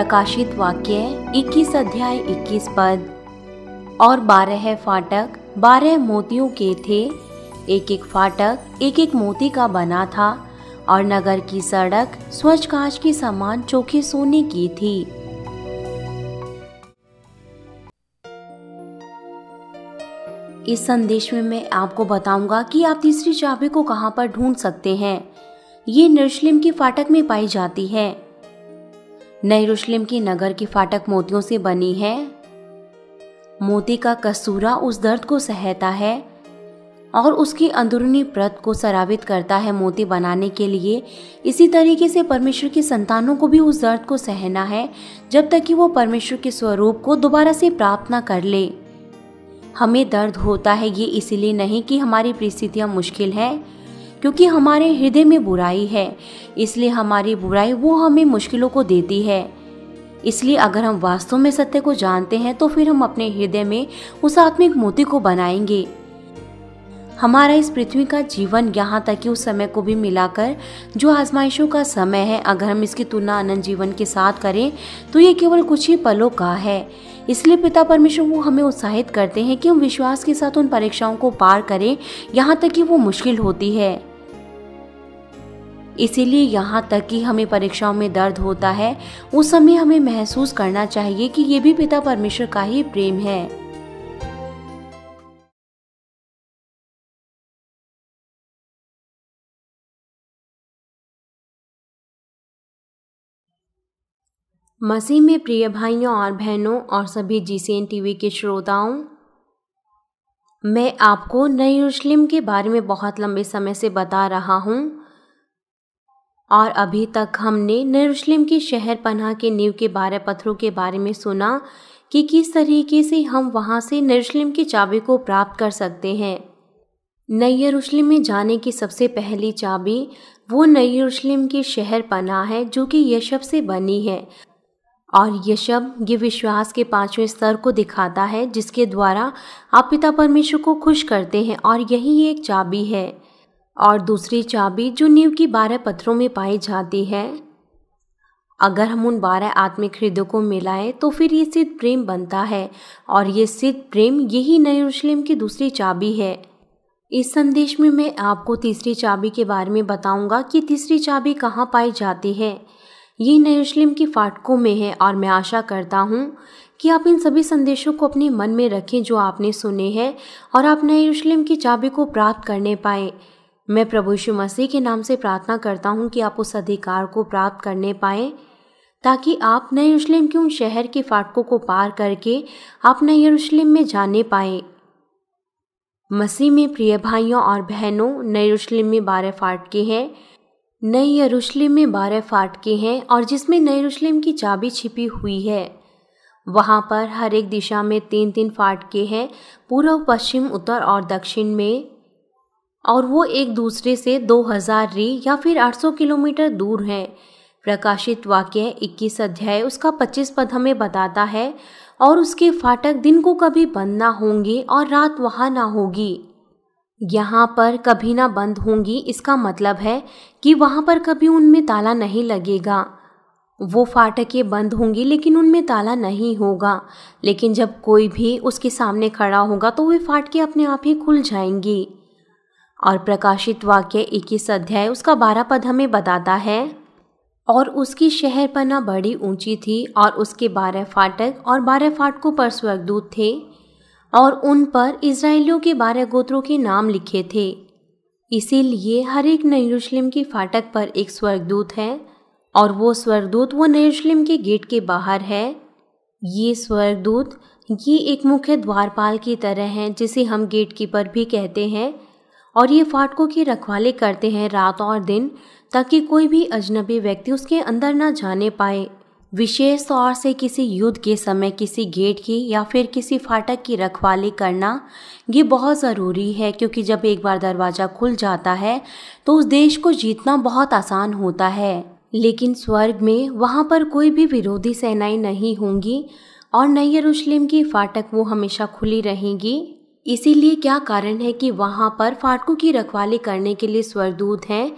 प्रकाशित वाक्य 21 अध्याय 21 पद और बारह फाटक बारह मोतियों के थे एक एक फाटक एक एक मोती का बना था और नगर की सड़क स्वच्छ कांच के समान चोखे सोने की थी इस संदेश में मैं आपको बताऊंगा कि आप तीसरी चाबी को कहां पर ढूंढ सकते हैं ये निर्शलिम के फाटक में पाई जाती है नयरूशलेम की नगर की फाटक मोतियों से बनी है मोती का कसूरा उस दर्द को सहता है और उसकी अंदरूनी प्रत को सरावित करता है मोती बनाने के लिए इसी तरीके से परमेश्वर की संतानों को भी उस दर्द को सहना है जब तक कि वो परमेश्वर के स्वरूप को दोबारा से प्राप्त न कर ले हमें दर्द होता है ये इसलिए नहीं कि हमारी परिस्थितियाँ मुश्किल हैं क्योंकि हमारे हृदय में बुराई है इसलिए हमारी बुराई वो हमें मुश्किलों को देती है इसलिए अगर हम वास्तव में सत्य को जानते हैं तो फिर हम अपने हृदय में उस आत्मिक मोती को बनाएंगे हमारा इस पृथ्वी का जीवन यहाँ तक कि उस समय को भी मिलाकर जो आजमाइशों का समय है अगर हम इसकी तुलना अनंत जीवन के साथ करें तो ये केवल कुछ ही पलों का है इसलिए पिता परमेश्वर वो हमें उत्साहित करते हैं कि हम विश्वास के साथ उन परीक्षाओं को पार करें यहाँ तक कि वो मुश्किल होती है इसीलिए यहाँ तक कि हमें परीक्षाओं में दर्द होता है उस समय हमें महसूस करना चाहिए कि ये भी पिता परमेश्वर का ही प्रेम है मसीह में प्रिय भाइयों और बहनों और सभी जीसीएन टीवी के श्रोताओं मैं आपको नई यरूशलेम के बारे में बहुत लंबे समय से बता रहा हूँ और अभी तक हमने यरूशलेम की शहर पनाह के नींव के बारह पत्थरों के बारे में सुना कि किस तरीके से हम वहाँ से यरूशलेम की चाबी को प्राप्त कर सकते हैं नई यरूशलेम में जाने की सबसे पहली चाबी वो नई यरूशलेम की शहर पनाह है जो कि यशब से बनी है और यशब ये विश्वास के पांचवें स्तर को दिखाता है जिसके द्वारा आप पिता परमेश्वर को खुश करते हैं और यही एक चाबी है और दूसरी चाबी जो नींव की बारह पत्थरों में पाई जाती है अगर हम उन बारह आत्मिक हृदयों को मिलाएं तो फिर ये सिद्ध प्रेम बनता है और ये सिद्ध प्रेम यही नयरूशलेम की दूसरी चाबी है इस संदेश में मैं आपको तीसरी चाबी के बारे में बताऊंगा कि तीसरी चाबी कहाँ पाई जाती है ये नयरूशलेम की फाटकों में है और मैं आशा करता हूँ कि आप इन सभी संदेशों को अपने मन में रखें जो आपने सुने हैं और आप नयरूशलेम की चाबी को प्राप्त करने पाएँ मैं प्रभु यीशु मसीह के नाम से प्रार्थना करता हूँ कि आप उस अधिकार को प्राप्त करने पाएँ ताकि आप नए यरूशलेम के उन शहर के फाटकों को पार करके आप नए यरूशलेम में जाने पाए मसीह में प्रिय भाइयों और बहनों नए यरूशलेम में बारह फाटके हैं नए यरूशलेम में बारह फाटके हैं और जिसमें नए यरूशलेम की चाबी छिपी हुई है वहाँ पर हर एक दिशा में तीन तीन फाटके हैं पूर्व पश्चिम उत्तर और दक्षिण में और वो एक दूसरे से 2000 री या फिर 800 किलोमीटर दूर हैं प्रकाशित वाक्य 21 अध्याय उसका 25 पद हमें बताता है और उसके फाटक दिन को कभी बंद ना होंगे और रात वहाँ ना होगी यहाँ पर कभी ना बंद होंगी इसका मतलब है कि वहाँ पर कभी उनमें ताला नहीं लगेगा वो फाटकें बंद होंगी लेकिन उनमें ताला नहीं होगा लेकिन जब कोई भी उसके सामने खड़ा होगा तो वे फाटकें अपने आप ही खुल जाएंगी और प्रकाशित वाक्य इक्कीस अध्याय उसका बारह पद हमें बताता है और उसकी शहर पना बड़ी ऊंची थी और उसके बारह फाटक और बारह फाटकों पर स्वर्गदूत थे और उन पर इसराइलियों के बारह गोत्रों के नाम लिखे थे इसीलिए हर एक नयरूशलेम के फाटक पर एक स्वर्गदूत है और वो स्वर्गदूत वो नयरूशलेम के गेट के बाहर है ये स्वर्गदूत ये एक मुख्य द्वारपाल की तरह है जिसे हम गेट कीपर भी कहते हैं और ये फाटकों की रखवाली करते हैं रात और दिन ताकि कोई भी अजनबी व्यक्ति उसके अंदर न जाने पाए विशेष तौर से किसी युद्ध के समय किसी गेट की या फिर किसी फाटक की रखवाली करना ये बहुत ज़रूरी है क्योंकि जब एक बार दरवाज़ा खुल जाता है तो उस देश को जीतना बहुत आसान होता है लेकिन स्वर्ग में वहाँ पर कोई भी विरोधी सेनाएं नहीं होंगी और नई यरूशलेम की फाटक वो हमेशा खुली रहेंगी इसीलिए क्या कारण है कि वहाँ पर फाटकों की रखवाली करने के लिए स्वर्गदूत हैं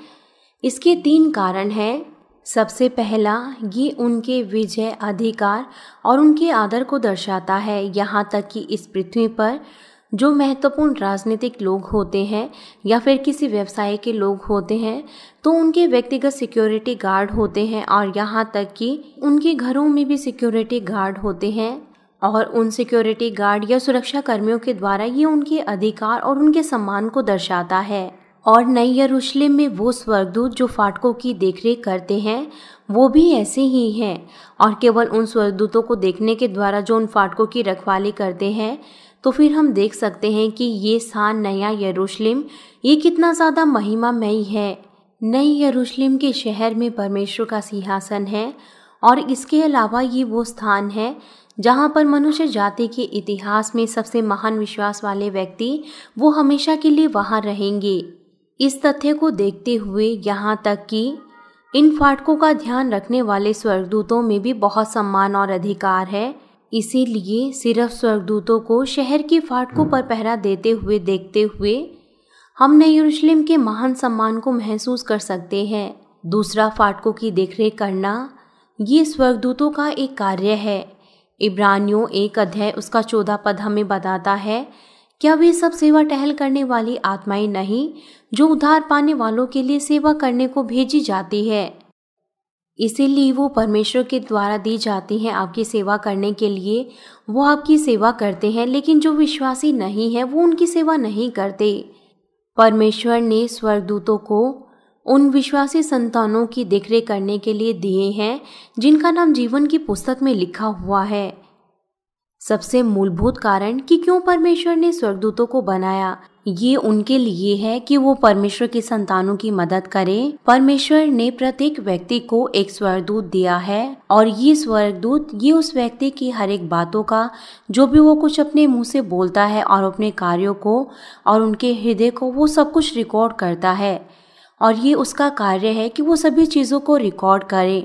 इसके तीन कारण हैं सबसे पहला ये उनके विजय अधिकार और उनके आदर को दर्शाता है यहाँ तक कि इस पृथ्वी पर जो महत्वपूर्ण राजनीतिक लोग होते हैं या फिर किसी व्यवसाय के लोग होते हैं तो उनके व्यक्तिगत सिक्योरिटी गार्ड होते हैं और यहाँ तक कि उनके घरों में भी सिक्योरिटी गार्ड होते हैं और उन सिक्योरिटी गार्ड या सुरक्षा कर्मियों के द्वारा ये उनके अधिकार और उनके सम्मान को दर्शाता है और नई यरूशलेम में वो स्वर्गदूत जो फाटकों की देखरेख करते हैं वो भी ऐसे ही हैं और केवल उन स्वर्गदूतों को देखने के द्वारा जो उन फाटकों की रखवाली करते हैं तो फिर हम देख सकते हैं कि ये सान नया यरूशलेम ये कितना ज़्यादा महिमामयी है नई यरूशलेम के शहर में परमेश्वर का सिंहासन है और इसके अलावा ये वो स्थान है जहाँ पर मनुष्य जाति के इतिहास में सबसे महान विश्वास वाले व्यक्ति वो हमेशा के लिए वहाँ रहेंगे इस तथ्य को देखते हुए यहाँ तक कि इन फाटकों का ध्यान रखने वाले स्वर्गदूतों में भी बहुत सम्मान और अधिकार है इसीलिए सिर्फ स्वर्गदूतों को शहर की फाटकों पर पहरा देते हुए देखते हुए हम नए यरूशलेम के महान सम्मान को महसूस कर सकते हैं दूसरा फाटकों की देखरेख करना ये स्वर्गदूतों का एक कार्य है इब्रानियों एक अध्याय उसका चौदह पद हमें बताता है क्या वे सब सेवा टहल करने वाली आत्माएं नहीं जो उधार पाने वालों के लिए सेवा करने को भेजी जाती है इसीलिए वो परमेश्वर के द्वारा दी जाती हैं आपकी सेवा करने के लिए वो आपकी सेवा करते हैं लेकिन जो विश्वासी नहीं है वो उनकी सेवा नहीं करते परमेश्वर ने स्वर्गदूतों को उन विश्वासी संतानों की देखरेख करने के लिए दिए हैं जिनका नाम जीवन की पुस्तक में लिखा हुआ है सबसे मूलभूत कारण कि क्यों परमेश्वर ने स्वर्गदूतों को बनाया ये उनके लिए है कि वो परमेश्वर की संतानों की मदद करें परमेश्वर ने प्रत्येक व्यक्ति को एक स्वर्गदूत दिया है और ये स्वर्गदूत ये उस व्यक्ति की हर एक बातों का जो भी वो कुछ अपने मुंह से बोलता है और अपने कार्यों को और उनके हृदय को वो सब कुछ रिकॉर्ड करता है और ये उसका कार्य है कि वो सभी चीज़ों को रिकॉर्ड करे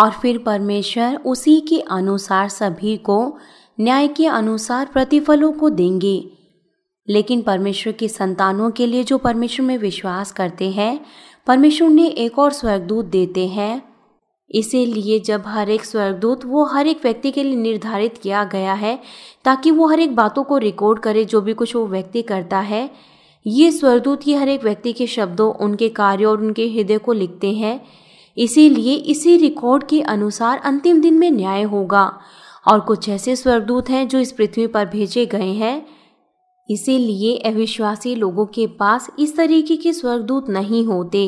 और फिर परमेश्वर उसी के अनुसार सभी को न्याय के अनुसार प्रतिफलों को देंगे लेकिन परमेश्वर की संतानों के लिए जो परमेश्वर में विश्वास करते हैं परमेश्वर ने एक और स्वर्गदूत देते हैं इसीलिए जब हर एक स्वर्गदूत वो हर एक व्यक्ति के लिए निर्धारित किया गया है ताकि वो हर एक बातों को रिकॉर्ड करे जो भी कुछ वो व्यक्ति करता है ये स्वरदूत ही हर एक व्यक्ति के शब्दों उनके कार्यों और उनके हृदय को लिखते हैं इसीलिए इसी रिकॉर्ड के अनुसार अंतिम दिन में न्याय होगा और कुछ ऐसे स्वरदूत हैं जो इस पृथ्वी पर भेजे गए हैं इसीलिए अविश्वासी लोगों के पास इस तरीके के स्वर्गदूत नहीं होते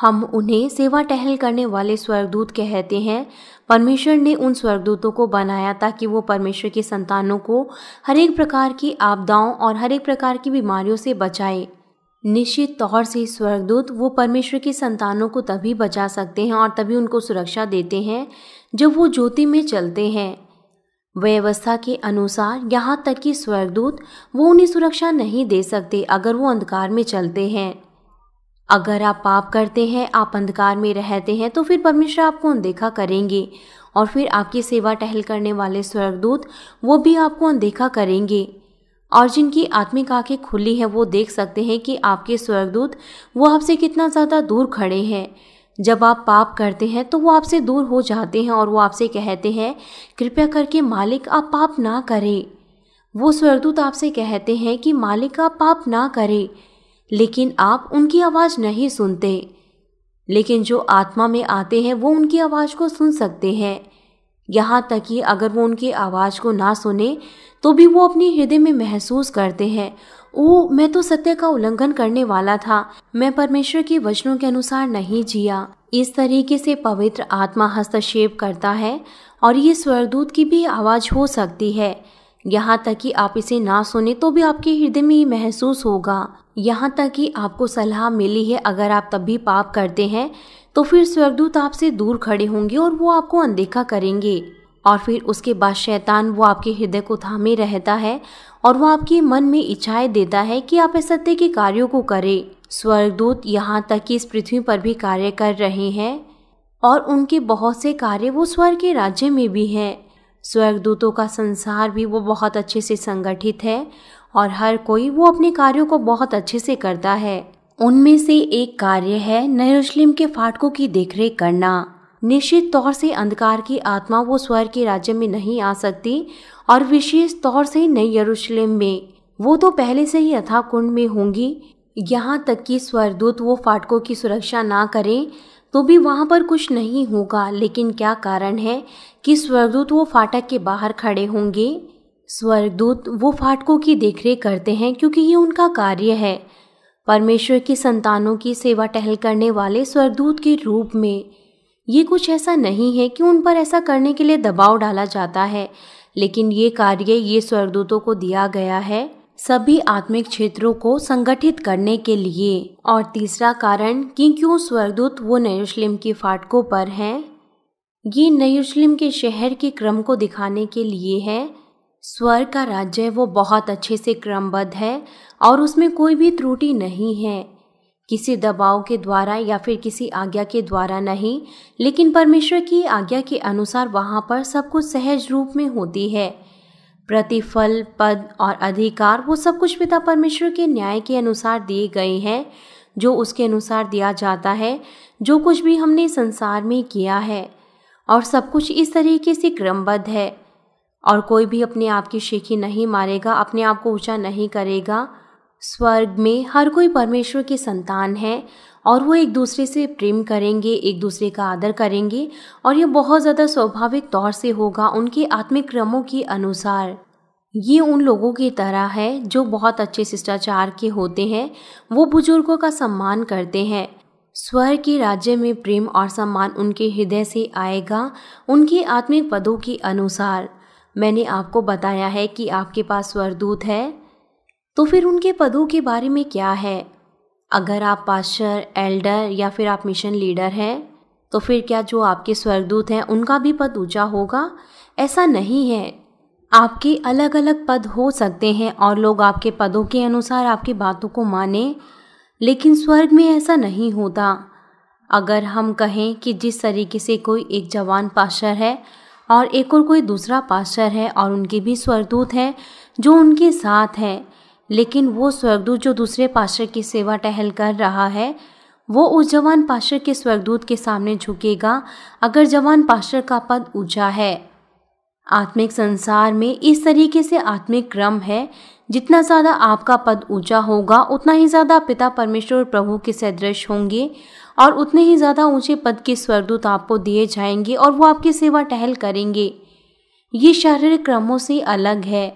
हम उन्हें सेवा टहल करने वाले स्वर्गदूत कहते हैं परमेश्वर ने उन स्वर्गदूतों को बनाया ताकि वो परमेश्वर की संतानों को हर एक प्रकार की आपदाओं और हर एक प्रकार की बीमारियों से बचाए निश्चित तौर से स्वर्गदूत वो परमेश्वर की संतानों को तभी बचा सकते हैं और तभी उनको सुरक्षा देते हैं जब वो ज्योति में चलते हैं व्यवस्था के अनुसार यहाँ तक कि स्वर्गदूत वो उन्हें सुरक्षा नहीं दे सकते अगर वो अंधकार में चलते हैं अगर आप पाप करते हैं आप अंधकार में रहते हैं तो फिर परमेश्वर आपको अनदेखा करेंगे और फिर आपकी सेवा टहल करने वाले स्वर्गदूत वो भी आपको अनदेखा करेंगे और जिनकी आत्मिक आंखें खुली हैं वो देख सकते हैं कि आपके स्वर्गदूत वो आपसे कितना ज़्यादा दूर खड़े हैं जब आप पाप करते हैं तो वो आपसे दूर हो जाते हैं और वो आपसे कहते हैं कृपया करके मालिक आप पाप ना करें वो स्वर्गदूत आपसे कहते हैं कि मालिक आप पाप ना करें लेकिन आप उनकी आवाज़ नहीं सुनते लेकिन जो आत्मा में आते हैं वो उनकी आवाज़ को सुन सकते हैं यहाँ तक कि अगर वो उनकी आवाज़ को ना सुने तो भी वो अपने हृदय में महसूस करते हैं ओ मैं तो सत्य का उल्लंघन करने वाला था मैं परमेश्वर के वचनों के अनुसार नहीं जिया इस तरीके से पवित्र आत्मा हस्तक्षेप करता है और ये स्वर्गदूत की भी आवाज़ हो सकती है यहाँ तक कि आप इसे ना सुने तो भी आपके हृदय में ये महसूस होगा यहाँ तक कि आपको सलाह मिली है अगर आप तब भी पाप करते हैं तो फिर स्वर्गदूत आपसे दूर खड़े होंगे और वो आपको अनदेखा करेंगे और फिर उसके बाद शैतान वो आपके हृदय को थामे रहता है और वो आपके मन में इच्छाएं देता है कि आप असत्य के कार्यों को करें स्वर्गदूत यहाँ तक कि इस पृथ्वी पर भी कार्य कर रहे हैं और उनके बहुत से कार्य वो स्वर्ग के राज्य में भी हैं स्वर्गदूतों का संसार भी वो बहुत अच्छे से संगठित है और हर कोई वो अपने कार्यों को बहुत अच्छे से करता है उनमें से एक कार्य है नरुस्लिम के फाटकों की देखरेख करना निश्चित तौर से अंधकार की आत्मा वो स्वर्ग के राज्य में नहीं आ सकती और विशेष तौर से नई यरूशलेम में वो तो पहले से ही यथा कुंड में होंगी यहाँ तक कि स्वरदूत वो फाटकों की सुरक्षा ना करें तो भी वहाँ पर कुछ नहीं होगा लेकिन क्या कारण है कि स्वर्गदूत वो फाटक के बाहर खड़े होंगे स्वर्गदूत वो फाटकों की देखरेख करते हैं क्योंकि ये उनका कार्य है परमेश्वर की संतानों की सेवा टहल करने वाले स्वर्गदूत के रूप में ये कुछ ऐसा नहीं है कि उन पर ऐसा करने के लिए दबाव डाला जाता है लेकिन ये कार्य ये स्वर्गदूतों को दिया गया है सभी आत्मिक क्षेत्रों को संगठित करने के लिए और तीसरा कारण कि क्यों स्वर्गदूत वो नयुस्लिम की फाटकों पर हैं ये नयुस्लिम के शहर के क्रम को दिखाने के लिए है स्वर्ग का राज्य वो बहुत अच्छे से क्रमबद्ध है और उसमें कोई भी त्रुटि नहीं है किसी दबाव के द्वारा या फिर किसी आज्ञा के द्वारा नहीं लेकिन परमेश्वर की आज्ञा के अनुसार वहाँ पर सब कुछ सहज रूप में होती है प्रतिफल पद और अधिकार वो सब कुछ पिता परमेश्वर के न्याय के अनुसार दिए गए हैं जो उसके अनुसार दिया जाता है जो कुछ भी हमने संसार में किया है और सब कुछ इस तरीके से क्रमबद्ध है और कोई भी अपने आप की शेखी नहीं मारेगा अपने आप को ऊंचा नहीं करेगा स्वर्ग में हर कोई परमेश्वर की संतान है और वो एक दूसरे से प्रेम करेंगे एक दूसरे का आदर करेंगे और ये बहुत ज़्यादा स्वाभाविक तौर से होगा उनके आत्मिक क्रमों के अनुसार ये उन लोगों की तरह है जो बहुत अच्छे शिष्टाचार के होते हैं वो बुजुर्गों का सम्मान करते हैं स्वर्ग के राज्य में प्रेम और सम्मान उनके हृदय से आएगा उनके आत्मिक पदों के अनुसार मैंने आपको बताया है कि आपके पास स्वरदूत है तो फिर उनके पदों के बारे में क्या है अगर आप पास्टर एल्डर या फिर आप मिशन लीडर हैं तो फिर क्या जो आपके स्वर्गदूत हैं उनका भी पद ऊंचा होगा ऐसा नहीं है आपके अलग अलग पद हो सकते हैं और लोग आपके पदों के अनुसार आपकी बातों को माने लेकिन स्वर्ग में ऐसा नहीं होता अगर हम कहें कि जिस तरीके से कोई एक जवान पास्टर है और एक और कोई दूसरा पास्टर है और उनके भी स्वर्गदूत हैं जो उनके साथ हैं लेकिन वो स्वर्गदूत जो दूसरे पाशर की सेवा टहल कर रहा है वो उस जवान पाशर के स्वर्गदूत के सामने झुकेगा अगर जवान पाशर का पद ऊंचा है आत्मिक संसार में इस तरीके से आत्मिक क्रम है जितना ज़्यादा आपका पद ऊंचा होगा उतना ही ज़्यादा पिता परमेश्वर प्रभु के सदृश होंगे और उतने ही ज़्यादा ऊंचे पद के स्वर्गदूत आपको दिए जाएंगे और वो आपकी सेवा टहल करेंगे ये शारीरिक क्रमों से अलग है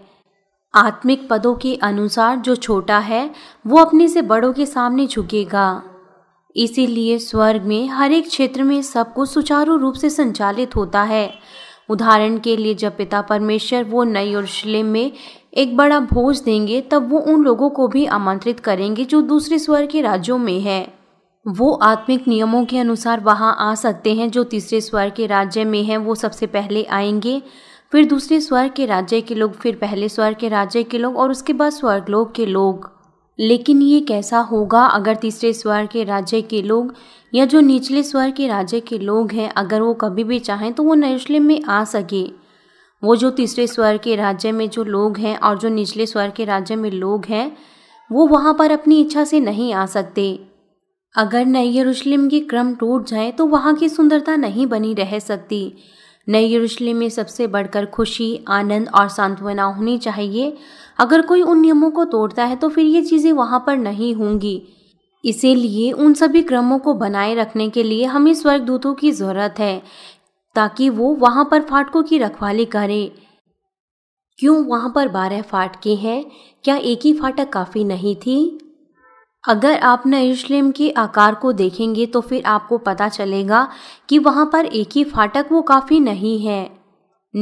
आत्मिक पदों के अनुसार जो छोटा है वो अपने से बड़ों के सामने झुकेगा इसीलिए स्वर्ग में हर एक क्षेत्र में सब कुछ सुचारू रूप से संचालित होता है उदाहरण के लिए जब पिता परमेश्वर वो नई यरूशलेम में एक बड़ा भोज देंगे तब वो उन लोगों को भी आमंत्रित करेंगे जो दूसरे स्वर के राज्यों में है वो आत्मिक नियमों के अनुसार वहाँ आ सकते हैं जो तीसरे स्वर के राज्य में हैं वो सबसे पहले आएंगे फिर दूसरे स्वर्ग के राज्य के लोग फिर पहले स्वर्ग के राज्य के लोग और उसके बाद स्वर्ग लोग के लोग लेकिन ये कैसा होगा अगर तीसरे स्वर के राज्य के लोग या जो निचले स्वर के राज्य के लोग हैं अगर वो कभी भी चाहें तो वो यरूशलेम में आ सके वो जो तीसरे स्वर के राज्य में जो लोग हैं और जो निचले स्वर के राज्य में लोग हैं वो वहाँ पर अपनी इच्छा से नहीं आ सकते अगर नई यरूशलेम के क्रम टूट जाए तो वहाँ की सुंदरता नहीं बनी रह सकती नई यरूशलेम में सबसे बढ़कर खुशी आनंद और सांत्वना होनी चाहिए अगर कोई उन नियमों को तोड़ता है तो फिर ये चीज़ें वहाँ पर नहीं होंगी इसीलिए उन सभी क्रमों को बनाए रखने के लिए हमें स्वर्गदूतों की ज़रूरत है ताकि वो वहाँ पर फाटकों की रखवाली करें क्यों वहाँ पर बारह फाटके हैं क्या एक ही फाटक काफ़ी नहीं थी अगर आप यरूशलेम के आकार को देखेंगे तो फिर आपको पता चलेगा कि वहाँ पर एक ही फाटक वो काफ़ी नहीं है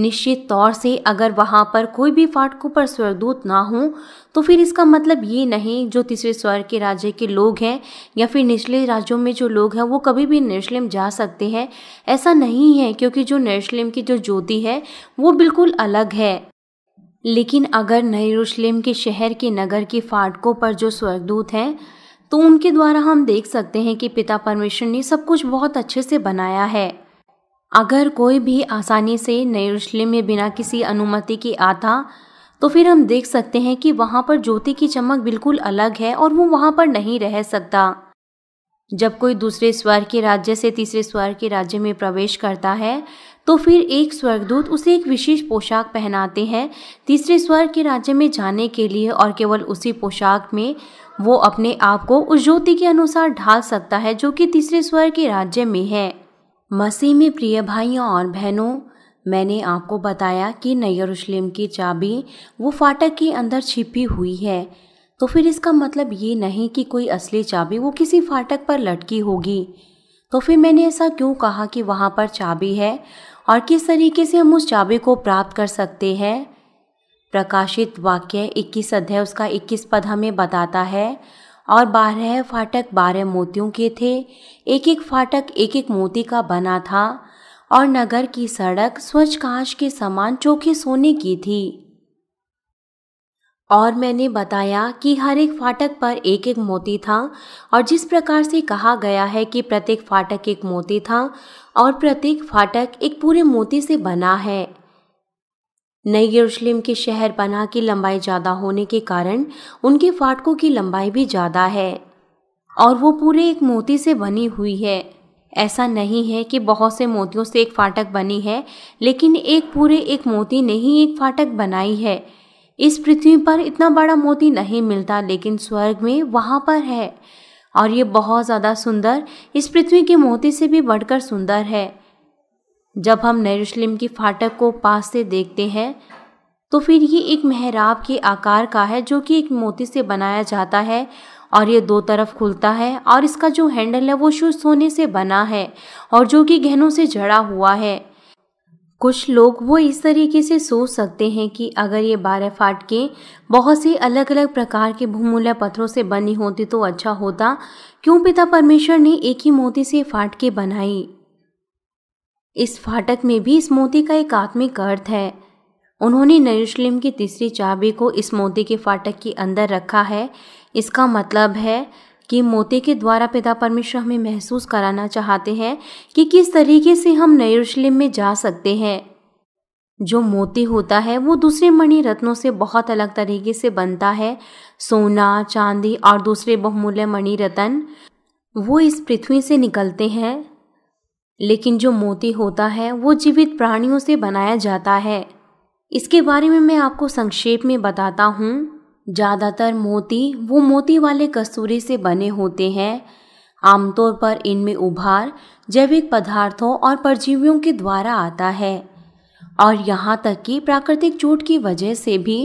निश्चित तौर से अगर वहाँ पर कोई भी फाटकों पर स्वर्गदूत ना हो तो फिर इसका मतलब ये नहीं जो तीसरे स्वर्ग के राज्य के लोग हैं या फिर निचले राज्यों में जो लोग हैं वो कभी भी नर्सलेम जा सकते हैं ऐसा नहीं है क्योंकि जो नर्सलेम की जो ज्योति है वो बिल्कुल अलग है लेकिन अगर नयरूशलेम के शहर के नगर के फाटकों पर जो स्वर्गदूत हैं तो उनके द्वारा हम देख सकते हैं कि पिता परमेश्वर ने सब कुछ बहुत अच्छे से बनाया है अगर कोई भी आसानी से नयरूशलेम में बिना किसी अनुमति के आता तो फिर हम देख सकते हैं कि वहाँ पर ज्योति की चमक बिल्कुल अलग है और वो वहाँ पर नहीं रह सकता जब कोई दूसरे स्वर के राज्य से तीसरे स्वर के राज्य में प्रवेश करता है तो फिर एक स्वर्गदूत उसे एक विशेष पोशाक पहनाते हैं तीसरे स्वर्ग के राज्य में जाने के लिए और केवल उसी पोशाक में वो अपने आप को उस ज्योति के अनुसार ढाल सकता है जो कि तीसरे स्वर्ग के राज्य में है मसीह में प्रिय भाइयों और बहनों मैंने आपको बताया कि नयरूशलेम की चाबी वो फाटक के अंदर छिपी हुई है तो फिर इसका मतलब ये नहीं कि कोई असली चाबी वो किसी फाटक पर लटकी होगी तो फिर मैंने ऐसा क्यों कहा कि वहाँ पर चाबी है और किस तरीके से हम उस चाबी को प्राप्त कर सकते हैं प्रकाशित वाक्य 21 अध्याय उसका 21 पद हमें बताता है और बारह फाटक बारह मोतियों के थे एक एक फाटक एक एक मोती का बना था और नगर की सड़क स्वच्छ कांच के समान चौखे सोने की थी और मैंने बताया कि हर एक फाटक पर एक एक मोती था और जिस प्रकार से कहा गया है कि प्रत्येक फाटक एक मोती था और प्रत्येक फाटक एक पूरे मोती से बना है नई यरूशलेम के शहर पनाह की लंबाई ज़्यादा होने के कारण उनके फाटकों की लंबाई भी ज़्यादा है और वो पूरे एक मोती से बनी हुई है ऐसा नहीं है कि बहुत से मोतियों से एक फाटक बनी है लेकिन एक पूरे एक मोती ने ही एक फाटक बनाई है इस पृथ्वी पर इतना बड़ा मोती नहीं मिलता लेकिन स्वर्ग में वहाँ पर है और ये बहुत ज़्यादा सुंदर इस पृथ्वी के मोती से भी बढ़कर सुंदर है जब हम नरूशलेम की फाटक को पास से देखते हैं तो फिर ये एक मेहराब के आकार का है जो कि एक मोती से बनाया जाता है और ये दो तरफ खुलता है और इसका जो हैंडल है वो शुद्ध सोने से बना है और जो कि गहनों से जड़ा हुआ है कुछ लोग वो इस तरीके से सोच सकते हैं कि अगर ये बारह फाटके बहुत से अलग अलग प्रकार के भूमूल्य पत्थरों से बनी होती तो अच्छा होता क्यों पिता परमेश्वर ने एक ही मोती से फाटके बनाई इस फाटक में भी इस मोती का एक आत्मिक अर्थ है उन्होंने नयुस्लिम की तीसरी चाबी को इस मोती के फाटक के अंदर रखा है इसका मतलब है कि मोती के द्वारा पिता परमेश्वर हमें महसूस कराना चाहते हैं कि किस तरीके से हम नयरूशलेम में जा सकते हैं जो मोती होता है वो दूसरे मणि रत्नों से बहुत अलग तरीके से बनता है सोना चांदी और दूसरे बहुमूल्य मणि रत्न वो इस पृथ्वी से निकलते हैं लेकिन जो मोती होता है वो जीवित प्राणियों से बनाया जाता है इसके बारे में मैं आपको संक्षेप में बताता हूँ ज़्यादातर मोती वो मोती वाले कस्तूरी से बने होते हैं आमतौर पर इनमें उभार जैविक पदार्थों और परजीवियों के द्वारा आता है और यहाँ तक कि प्राकृतिक चोट की वजह से भी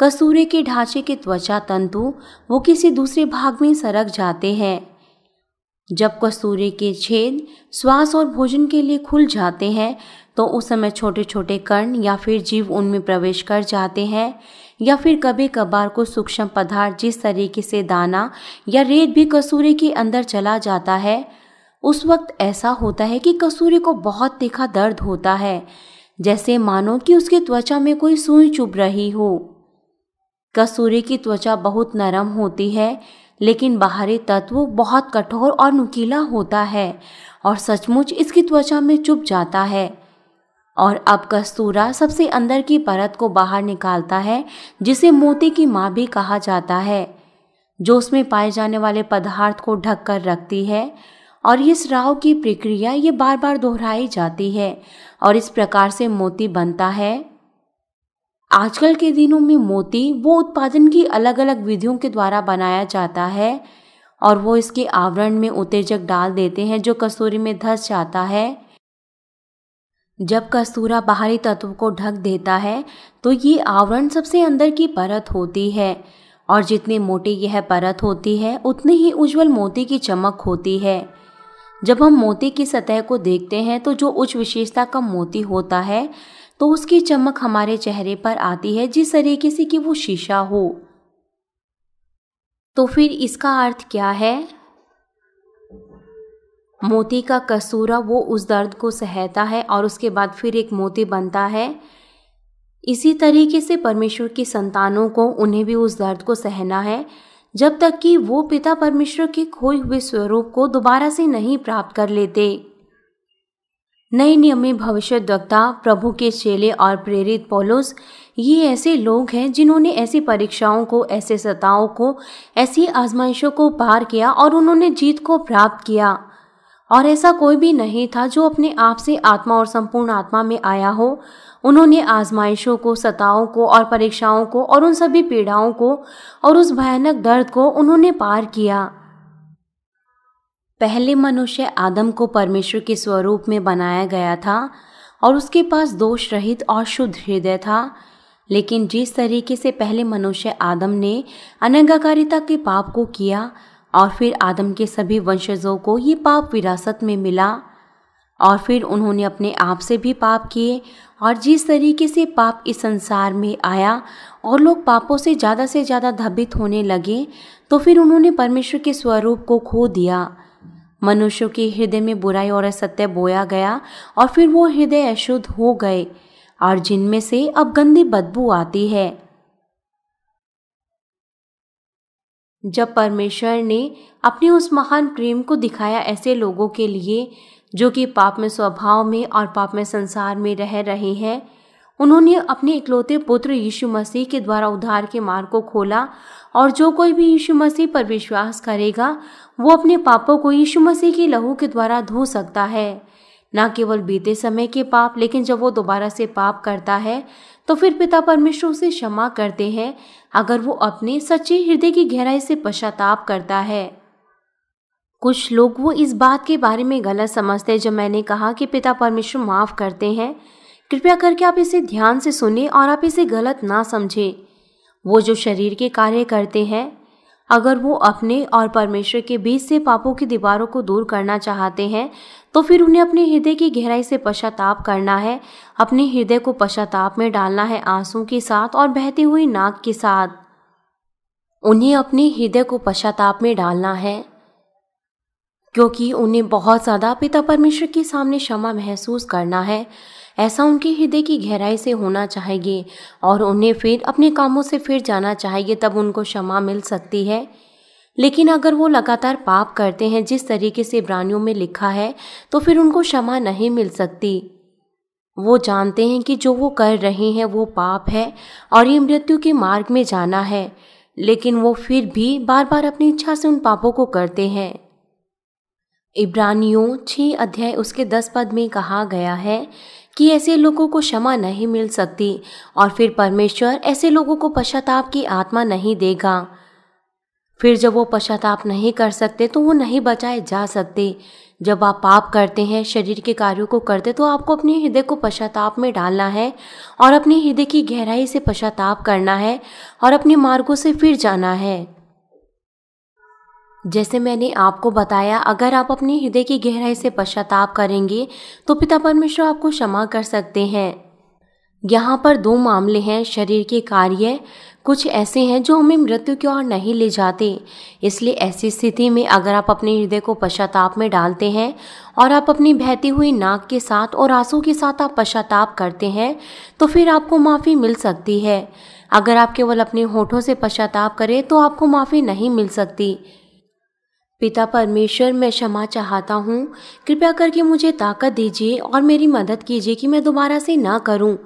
कसूरे के ढांचे के त्वचा तंतु वो किसी दूसरे भाग में सरक जाते हैं जब कसूरे के छेद श्वास और भोजन के लिए खुल जाते हैं तो उस समय छोटे छोटे कर्ण या फिर जीव उनमें प्रवेश कर जाते हैं या फिर कभी कभार को सूक्ष्म पदार्थ जिस तरीके से दाना या रेत भी कसूरे के अंदर चला जाता है उस वक्त ऐसा होता है कि कसूरे को बहुत तीखा दर्द होता है जैसे मानो कि उसकी त्वचा में कोई सुई चुभ रही हो कसूरे की त्वचा बहुत नरम होती है लेकिन बाहरी तत्व बहुत कठोर और नुकीला होता है और सचमुच इसकी त्वचा में चुभ जाता है और अब कस्तूरा सबसे अंदर की परत को बाहर निकालता है जिसे मोती की माँ भी कहा जाता है जो उसमें पाए जाने वाले पदार्थ को ढक कर रखती है और ये स्राव की प्रक्रिया ये बार बार दोहराई जाती है और इस प्रकार से मोती बनता है आजकल के दिनों में मोती वो उत्पादन की अलग अलग विधियों के द्वारा बनाया जाता है और वो इसके आवरण में उत्तेजक डाल देते हैं जो कसूरी में धस जाता है जब कस्तूरा बाहरी तत्व को ढक देता है तो ये आवरण सबसे अंदर की परत होती है और जितनी मोटी यह परत होती है उतनी ही उज्जवल मोती की चमक होती है जब हम मोती की सतह को देखते हैं तो जो उच्च विशेषता का मोती होता है तो उसकी चमक हमारे चेहरे पर आती है जिस तरीके से कि वो शीशा हो तो फिर इसका अर्थ क्या है मोती का कसूरा वो उस दर्द को सहता है और उसके बाद फिर एक मोती बनता है इसी तरीके से परमेश्वर की संतानों को उन्हें भी उस दर्द को सहना है जब तक कि वो पिता परमेश्वर के खोए हुए स्वरूप को दोबारा से नहीं प्राप्त कर लेते नए नियमित भविष्य भविष्यद्वक्ता प्रभु के चेले और प्रेरित पोलोस ये ऐसे लोग हैं जिन्होंने ऐसी परीक्षाओं को ऐसे सताओं को ऐसी आजमाइशों को पार किया और उन्होंने जीत को प्राप्त किया और ऐसा कोई भी नहीं था जो अपने आप से आत्मा और संपूर्ण आत्मा में आया हो उन्होंने आजमाइशों को सताओं को और परीक्षाओं को और उन सभी पीड़ाओं को और उस भयानक दर्द को उन्होंने पार किया पहले मनुष्य आदम को परमेश्वर के स्वरूप में बनाया गया था और उसके पास दोष रहित और शुद्ध हृदय था लेकिन जिस तरीके से पहले मनुष्य आदम ने अनंगाकारिता के पाप को किया और फिर आदम के सभी वंशजों को ये पाप विरासत में मिला और फिर उन्होंने अपने आप से भी पाप किए और जिस तरीके से पाप इस संसार में आया और लोग पापों से ज़्यादा से ज़्यादा धबित होने लगे तो फिर उन्होंने परमेश्वर के स्वरूप को खो दिया मनुष्यों के हृदय में बुराई और असत्य बोया गया और फिर वो हृदय अशुद्ध हो गए और जिनमें से अब गंदी बदबू आती है जब परमेश्वर ने अपने उस महान प्रेम को दिखाया ऐसे लोगों के लिए जो कि पाप में स्वभाव में और पाप में संसार में रह रहे हैं उन्होंने अपने इकलौते पुत्र यीशु मसीह के द्वारा उद्धार के मार्ग को खोला और जो कोई भी यीशु मसीह पर विश्वास करेगा वो अपने पापों को यीशु मसीह के लहू के द्वारा धो सकता है न केवल बीते समय के पाप लेकिन जब वो दोबारा से पाप करता है तो फिर पिता परमेश्वर उसे क्षमा करते हैं अगर वो अपने सच्चे हृदय की गहराई से पश्चाताप करता है कुछ लोग वो इस बात के बारे में गलत समझते हैं जब मैंने कहा कि पिता परमेश्वर माफ़ करते हैं कृपया करके आप इसे ध्यान से सुने और आप इसे गलत ना समझें वो जो शरीर के कार्य करते हैं अगर वो अपने और परमेश्वर के बीच से पापों की दीवारों को दूर करना चाहते हैं तो फिर उन्हें अपने हृदय की गहराई से पश्चाताप करना है अपने हृदय को पश्चाताप में डालना है आंसू के साथ और बहती हुई नाक के साथ उन्हें अपने हृदय को पश्चाताप में डालना है क्योंकि उन्हें बहुत ज़्यादा पिता परमेश्वर के सामने क्षमा महसूस करना है ऐसा उनके हृदय की गहराई से होना चाहिए और उन्हें फिर अपने कामों से फिर जाना चाहिए तब उनको क्षमा मिल सकती है लेकिन अगर वो लगातार पाप करते हैं जिस तरीके से इब्रानियों में लिखा है तो फिर उनको क्षमा नहीं मिल सकती वो जानते हैं कि जो वो कर रहे हैं वो पाप है और ये मृत्यु के मार्ग में जाना है लेकिन वो फिर भी बार बार अपनी इच्छा से उन पापों को करते हैं इब्रानियों छः अध्याय उसके दस पद में कहा गया है कि ऐसे लोगों को क्षमा नहीं मिल सकती और फिर परमेश्वर ऐसे लोगों को पश्चाताप की आत्मा नहीं देगा फिर जब वो पश्चाताप नहीं कर सकते तो वो नहीं बचाए जा सकते जब आप पाप करते हैं शरीर के कार्यों को करते तो आपको अपने हृदय को पश्चाताप में डालना है और अपने हृदय की गहराई से पश्चाताप करना है और अपने मार्गों से फिर जाना है जैसे मैंने आपको बताया अगर आप अपने हृदय की गहराई से पश्चाताप करेंगे तो पिता परमेश्वर आपको क्षमा कर सकते हैं यहाँ पर दो मामले हैं शरीर के कार्य कुछ ऐसे हैं जो हमें मृत्यु की ओर नहीं ले जाते इसलिए ऐसी स्थिति में अगर आप अपने हृदय को पश्चाताप में डालते हैं और आप अपनी बहती हुई नाक के साथ और आंसू के साथ आप पश्चाताप करते हैं तो फिर आपको माफ़ी मिल सकती है अगर आप केवल अपने होठों से पश्चाताप करें तो आपको माफ़ी नहीं मिल सकती पिता परमेश्वर मैं क्षमा चाहता हूँ कृपया करके मुझे ताकत दीजिए और मेरी मदद कीजिए कि मैं दोबारा से ना करूँ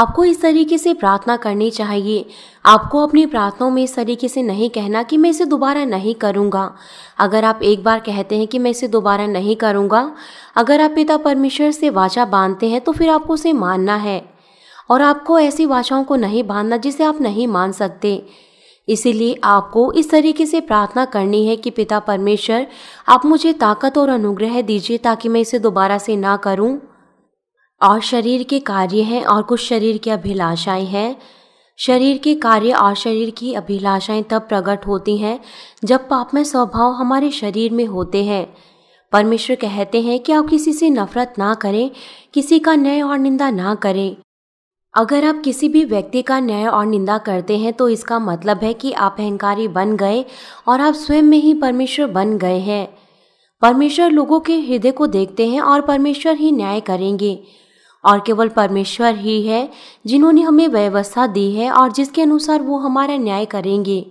आपको इस तरीके से प्रार्थना करनी चाहिए आपको अपनी प्रार्थनाओं में इस तरीके से नहीं कहना कि मैं इसे दोबारा नहीं करूँगा अगर आप एक बार कहते हैं कि मैं इसे दोबारा नहीं करूँगा अगर आप पिता परमेश्वर से वाचा बांधते हैं तो फिर आपको उसे मानना है और आपको ऐसी वाचाओं को नहीं बांधना जिसे आप नहीं मान सकते इसीलिए आपको इस तरीके से प्रार्थना करनी है कि पिता परमेश्वर आप मुझे ताकत और अनुग्रह दीजिए ताकि मैं इसे दोबारा से ना करूं और शरीर के कार्य हैं और कुछ शरीर की अभिलाषाएं हैं शरीर के कार्य और शरीर की अभिलाषाएं तब प्रकट होती हैं जब पापमय स्वभाव हमारे शरीर में होते हैं परमेश्वर कहते हैं कि आप किसी से नफरत ना करें किसी का न्याय और निंदा ना करें अगर आप किसी भी व्यक्ति का न्याय और निंदा करते हैं तो इसका मतलब है कि आप अहंकारी बन गए और आप स्वयं में ही परमेश्वर बन गए हैं परमेश्वर लोगों के हृदय को देखते हैं और परमेश्वर ही न्याय करेंगे और केवल परमेश्वर ही है जिन्होंने हमें व्यवस्था दी है और जिसके अनुसार वो हमारा न्याय करेंगे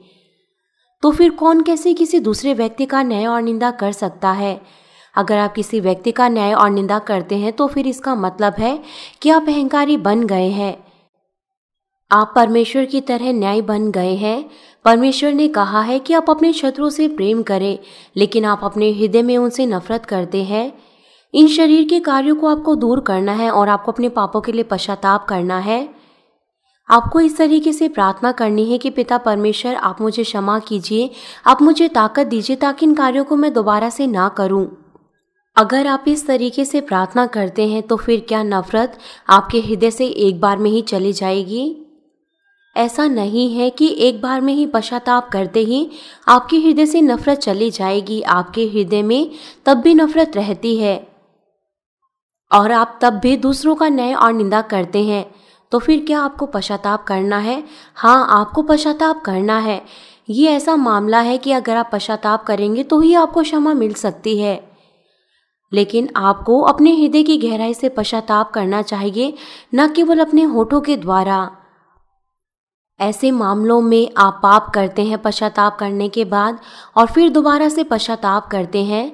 तो फिर कौन कैसे किसी दूसरे व्यक्ति का न्याय और निंदा कर सकता है अगर आप किसी व्यक्ति का न्याय और निंदा करते हैं तो फिर इसका मतलब है कि आप अहंकारी बन गए हैं आप परमेश्वर की तरह न्याय बन गए हैं परमेश्वर ने कहा है कि आप अपने शत्रुओं से प्रेम करें लेकिन आप अपने हृदय में उनसे नफरत करते हैं इन शरीर के कार्यों को आपको दूर करना है और आपको अपने पापों के लिए पश्चाताप करना है आपको इस तरीके से प्रार्थना करनी है कि पिता परमेश्वर आप मुझे क्षमा कीजिए आप मुझे ताकत दीजिए ताकि इन कार्यों को मैं दोबारा से ना करूं। अगर आप इस तरीके से प्रार्थना करते हैं तो फिर क्या नफरत आपके हृदय से एक बार में ही चली जाएगी ऐसा नहीं है कि एक बार में ही पश्चाताप करते ही आपके हृदय से नफरत चली जाएगी आपके हृदय में तब भी नफरत रहती है और आप तब भी दूसरों का न्याय और निंदा करते हैं तो फिर क्या आपको पश्चाताप करना है हाँ आपको पश्चाताप करना है ये ऐसा मामला है कि अगर आप पश्चाताप करेंगे तो ही आपको क्षमा मिल सकती है लेकिन आपको अपने हृदय की गहराई से पश्चाताप करना चाहिए न केवल अपने होठों के द्वारा ऐसे मामलों में आप पाप करते हैं पश्चाताप करने के बाद और फिर दोबारा से पश्चाताप करते हैं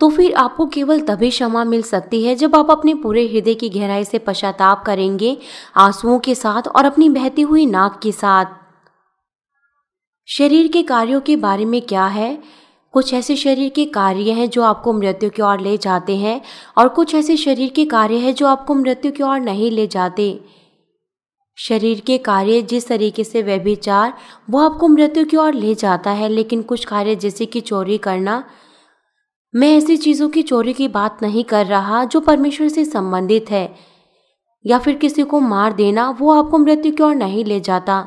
तो फिर आपको केवल तभी क्षमा मिल सकती है जब आप अपने पूरे हृदय की गहराई से पश्चाताप करेंगे आंसुओं के साथ और अपनी बहती हुई नाक के साथ शरीर के कार्यों के बारे में क्या है कुछ ऐसे शरीर के कार्य हैं जो आपको मृत्यु की ओर ले जाते हैं और कुछ ऐसे शरीर के कार्य हैं जो आपको मृत्यु की ओर नहीं ले जाते शरीर के कार्य जिस तरीके से व्यभिचार वो आपको मृत्यु की ओर ले जाता है लेकिन कुछ कार्य जैसे कि चोरी करना मैं ऐसी चीज़ों की चोरी की बात नहीं कर रहा जो परमेश्वर से संबंधित है या फिर किसी को मार देना वो आपको मृत्यु की ओर नहीं ले जाता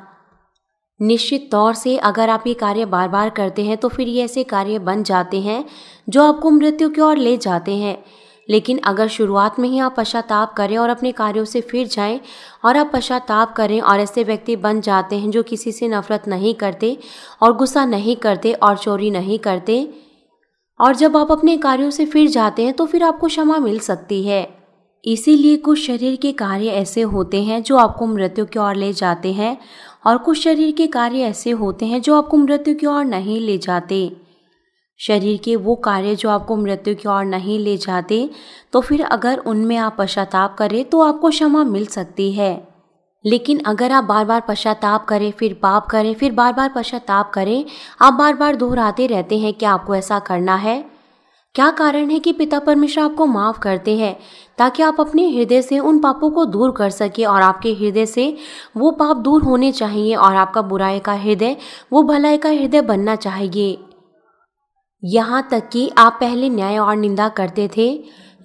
निश्चित तौर से अगर आप ये कार्य बार बार करते हैं तो फिर ये ऐसे कार्य बन जाते हैं जो आपको मृत्यु की ओर ले जाते हैं लेकिन अगर शुरुआत में ही आप पश्चाताप करें और अपने कार्यों से फिर जाएं और आप पश्चाताप करें और ऐसे व्यक्ति बन जाते हैं जो किसी से नफरत नहीं करते और गुस्सा नहीं करते और चोरी नहीं करते और जब आप अपने कार्यों से फिर जाते हैं तो फिर आपको क्षमा मिल सकती है इसीलिए कुछ शरीर के कार्य ऐसे होते हैं जो आपको मृत्यु की ओर ले जाते हैं और कुछ शरीर के कार्य ऐसे होते हैं जो आपको मृत्यु की ओर नहीं ले जाते शरीर के वो कार्य जो आपको मृत्यु की ओर नहीं ले जाते तो फिर अगर उनमें आप पश्चाताप करें तो आपको क्षमा मिल सकती है लेकिन अगर आप बार बार पश्चाताप करें फिर पाप करें फिर बार बार पश्चाताप करें आप बार बार दोहराते रहते हैं कि आपको ऐसा करना है क्या कारण है कि पिता परमेश्वर आपको माफ़ करते हैं ताकि आप अपने हृदय से उन पापों को दूर कर सके और आपके हृदय से वो पाप दूर होने चाहिए और आपका बुराई का हृदय वो भलाई का हृदय बनना चाहिए यहाँ तक कि आप पहले न्याय और निंदा करते थे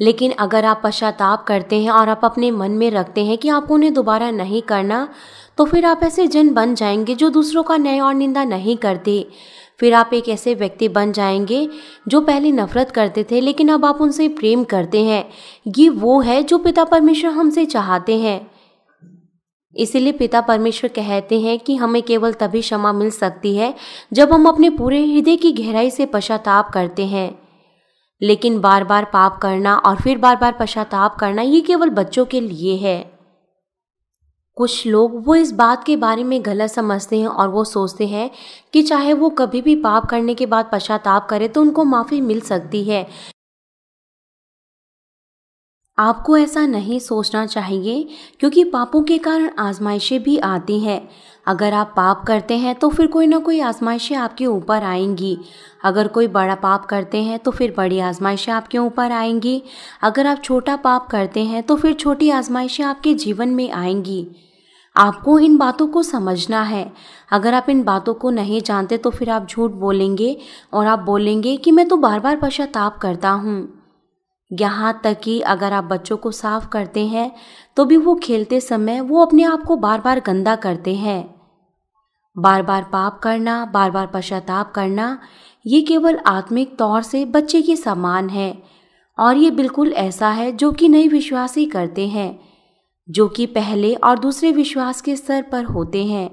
लेकिन अगर आप पश्चाताप करते हैं और आप अपने मन में रखते हैं कि आपको उन्हें दोबारा नहीं करना तो फिर आप ऐसे जन बन जाएंगे जो दूसरों का न्याय और निंदा नहीं करते फिर आप एक ऐसे व्यक्ति बन जाएंगे जो पहले नफरत करते थे लेकिन अब आप उनसे प्रेम करते हैं ये वो है जो पिता परमेश्वर हमसे चाहते हैं इसीलिए पिता परमेश्वर कहते हैं कि हमें केवल तभी क्षमा मिल सकती है जब हम अपने पूरे हृदय की गहराई से पश्चाताप करते हैं लेकिन बार बार पाप करना और फिर बार बार पश्चाताप करना ये केवल बच्चों के लिए है कुछ लोग वो इस बात के बारे में गलत समझते हैं और वो सोचते हैं कि चाहे वो कभी भी पाप करने के बाद पश्चाताप करे तो उनको माफ़ी मिल सकती है आपको ऐसा नहीं सोचना चाहिए क्योंकि पापों के कारण आजमाइशें भी आती हैं अगर आप पाप करते हैं तो फिर कोई ना कोई आजमाइशें आपके ऊपर आएंगी अगर कोई बड़ा पाप करते हैं तो फिर बड़ी आजमाइशें आपके ऊपर आएंगी अगर आप छोटा पाप करते हैं तो फिर छोटी आजमाइशें आपके जीवन में आएंगी आपको इन बातों को समझना है अगर आप इन बातों को नहीं जानते तो फिर आप झूठ बोलेंगे और आप बोलेंगे कि मैं तो बार बार पश्चाताप करता हूँ यहाँ तक कि अगर आप बच्चों को साफ करते हैं तो भी वो खेलते समय वो अपने आप को बार बार गंदा करते हैं बार बार पाप करना बार बार पश्चाताप करना ये केवल आत्मिक तौर से बच्चे के समान है और ये बिल्कुल ऐसा है जो कि नई विश्वासी करते हैं जो कि पहले और दूसरे विश्वास के स्तर पर होते हैं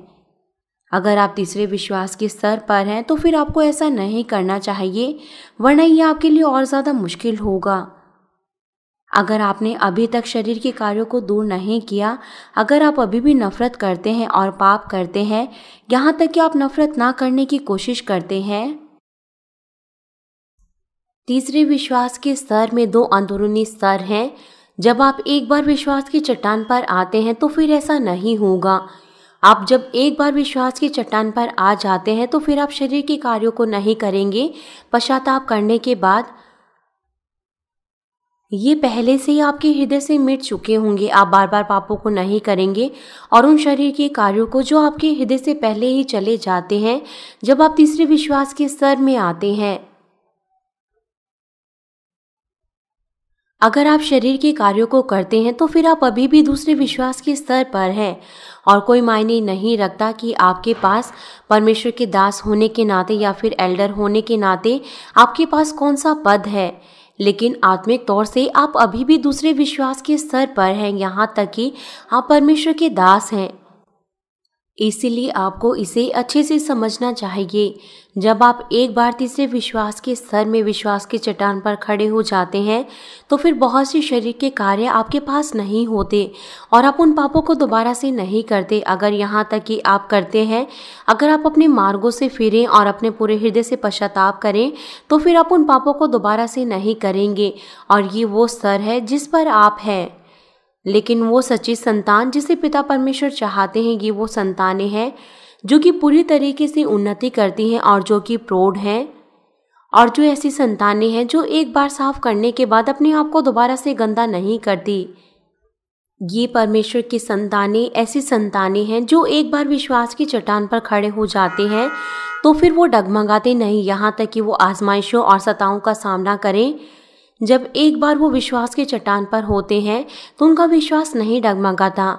अगर आप तीसरे विश्वास के स्तर पर हैं तो फिर आपको ऐसा नहीं करना चाहिए वरना ये आपके लिए और ज़्यादा मुश्किल होगा अगर आपने अभी तक शरीर के कार्यों को दूर नहीं किया अगर आप अभी भी नफ़रत करते हैं और पाप करते हैं यहाँ तक कि आप नफ़रत ना करने की कोशिश करते हैं तीसरे विश्वास के स्तर में दो अंदरूनी स्तर हैं जब आप एक बार विश्वास की चट्टान पर आते हैं तो फिर ऐसा नहीं होगा आप जब एक बार विश्वास की चट्टान पर आ जाते हैं तो फिर आप शरीर के कार्यों को नहीं करेंगे पश्चाताप करने के बाद ये पहले से ही आपके हृदय से मिट चुके होंगे आप बार बार पापों को नहीं करेंगे और उन शरीर के कार्यों को जो आपके हृदय से पहले ही चले जाते हैं जब आप तीसरे विश्वास के स्तर में आते हैं अगर आप शरीर के कार्यों को करते हैं तो फिर आप अभी भी दूसरे विश्वास के स्तर पर हैं और कोई मायने नहीं रखता कि आपके पास परमेश्वर के दास होने के नाते या फिर एल्डर होने के नाते आपके पास कौन सा पद है लेकिन आत्मिक तौर से आप अभी भी दूसरे विश्वास के स्तर पर हैं यहाँ तक कि आप परमेश्वर के दास हैं इसीलिए आपको इसे अच्छे से समझना चाहिए जब आप एक बार तीसरे विश्वास के स्तर में विश्वास के चट्टान पर खड़े हो जाते हैं तो फिर बहुत से शरीर के कार्य आपके पास नहीं होते और आप उन पापों को दोबारा से नहीं करते अगर यहाँ तक कि आप करते हैं अगर आप अपने मार्गों से फिरें और अपने पूरे हृदय से पश्चाताप करें तो फिर आप उन पापों को दोबारा से नहीं करेंगे और ये वो स्तर है जिस पर आप हैं लेकिन वो सच्ची संतान जिसे पिता परमेश्वर चाहते हैं ये वो संतानें हैं जो कि पूरी तरीके से उन्नति करती हैं और जो कि प्रौढ़ हैं और जो ऐसी संतानें हैं जो एक बार साफ करने के बाद अपने आप को दोबारा से गंदा नहीं करती ये परमेश्वर की संतानें ऐसी संतानें हैं जो एक बार विश्वास की चट्टान पर खड़े हो जाते हैं तो फिर वो डगमगाते नहीं यहाँ तक कि वो आजमाइशों और सताओं का सामना करें जब एक बार वो विश्वास की चट्टान पर होते हैं तो उनका विश्वास नहीं डगमगाता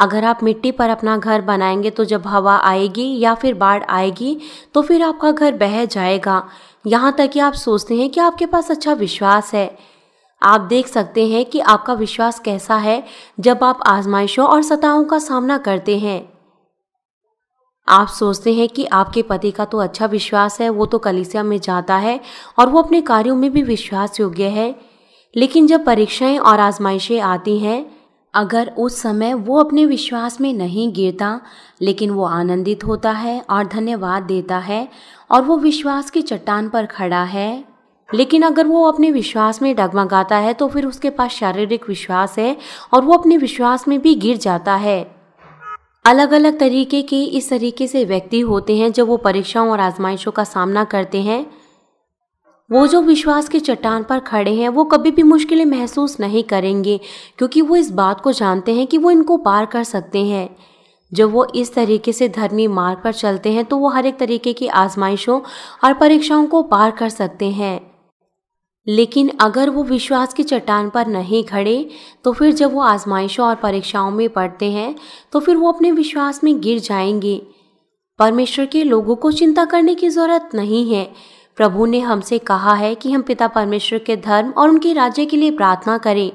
अगर आप मिट्टी पर अपना घर बनाएंगे तो जब हवा आएगी या फिर बाढ़ आएगी तो फिर आपका घर बह जाएगा यहाँ तक कि आप सोचते हैं कि आपके पास अच्छा विश्वास है आप देख सकते हैं कि आपका विश्वास कैसा है जब आप आजमाइशों और सताओं का सामना करते हैं आप सोचते हैं कि आपके पति का तो अच्छा विश्वास है वो तो कलिसिया में जाता है और वो अपने कार्यों में भी विश्वास योग्य है लेकिन जब परीक्षाएं और आजमाइशें आती हैं अगर उस समय वो अपने विश्वास में नहीं गिरता लेकिन वो आनंदित होता है और धन्यवाद देता है और वो विश्वास की चट्टान पर खड़ा है लेकिन अगर वो अपने विश्वास में डगमगाता है तो फिर उसके पास शारीरिक विश्वास है और वो अपने विश्वास में भी गिर जाता है अलग अलग तरीके के इस तरीके से व्यक्ति होते हैं जब वो परीक्षाओं और आजमाइशों का सामना करते हैं वो जो विश्वास के चट्टान पर खड़े हैं वो कभी भी मुश्किलें महसूस नहीं करेंगे क्योंकि वो इस बात को जानते हैं कि वो इनको पार कर सकते हैं जब वो इस तरीके से धर्मी मार्ग पर चलते हैं तो वो हर एक तरीके की आजमाइशों और परीक्षाओं को पार कर सकते हैं लेकिन अगर वो विश्वास की चट्टान पर नहीं खड़े तो फिर जब वो आजमाइशों और परीक्षाओं में पढ़ते हैं तो फिर वो अपने विश्वास में गिर जाएंगे परमेश्वर के लोगों को चिंता करने की ज़रूरत नहीं है प्रभु ने हमसे कहा है कि हम पिता परमेश्वर के धर्म और उनके राज्य के लिए प्रार्थना करें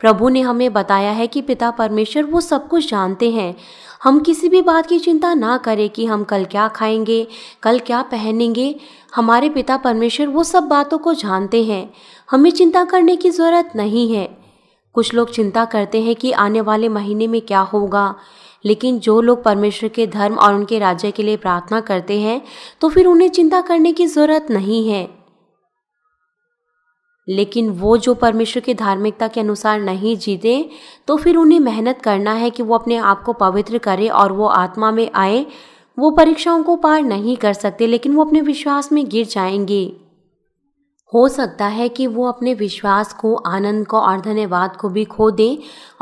प्रभु ने हमें बताया है कि पिता परमेश्वर वो सब कुछ जानते हैं हम किसी भी बात की चिंता ना करें कि हम कल क्या खाएंगे कल क्या पहनेंगे हमारे पिता परमेश्वर वो सब बातों को जानते हैं हमें चिंता करने की ज़रूरत नहीं है कुछ लोग चिंता करते हैं कि आने वाले महीने में क्या होगा लेकिन जो लोग परमेश्वर के धर्म और उनके राज्य के लिए प्रार्थना करते हैं तो फिर उन्हें चिंता करने की ज़रूरत नहीं है लेकिन वो जो परमेश्वर की धार्मिकता के अनुसार नहीं जीते तो फिर उन्हें मेहनत करना है कि वो अपने आप को पवित्र करें और वो आत्मा में आए वो परीक्षाओं को पार नहीं कर सकते लेकिन वो अपने विश्वास में गिर जाएंगे हो सकता है कि वो अपने विश्वास को आनंद को और धन्यवाद को भी खो दें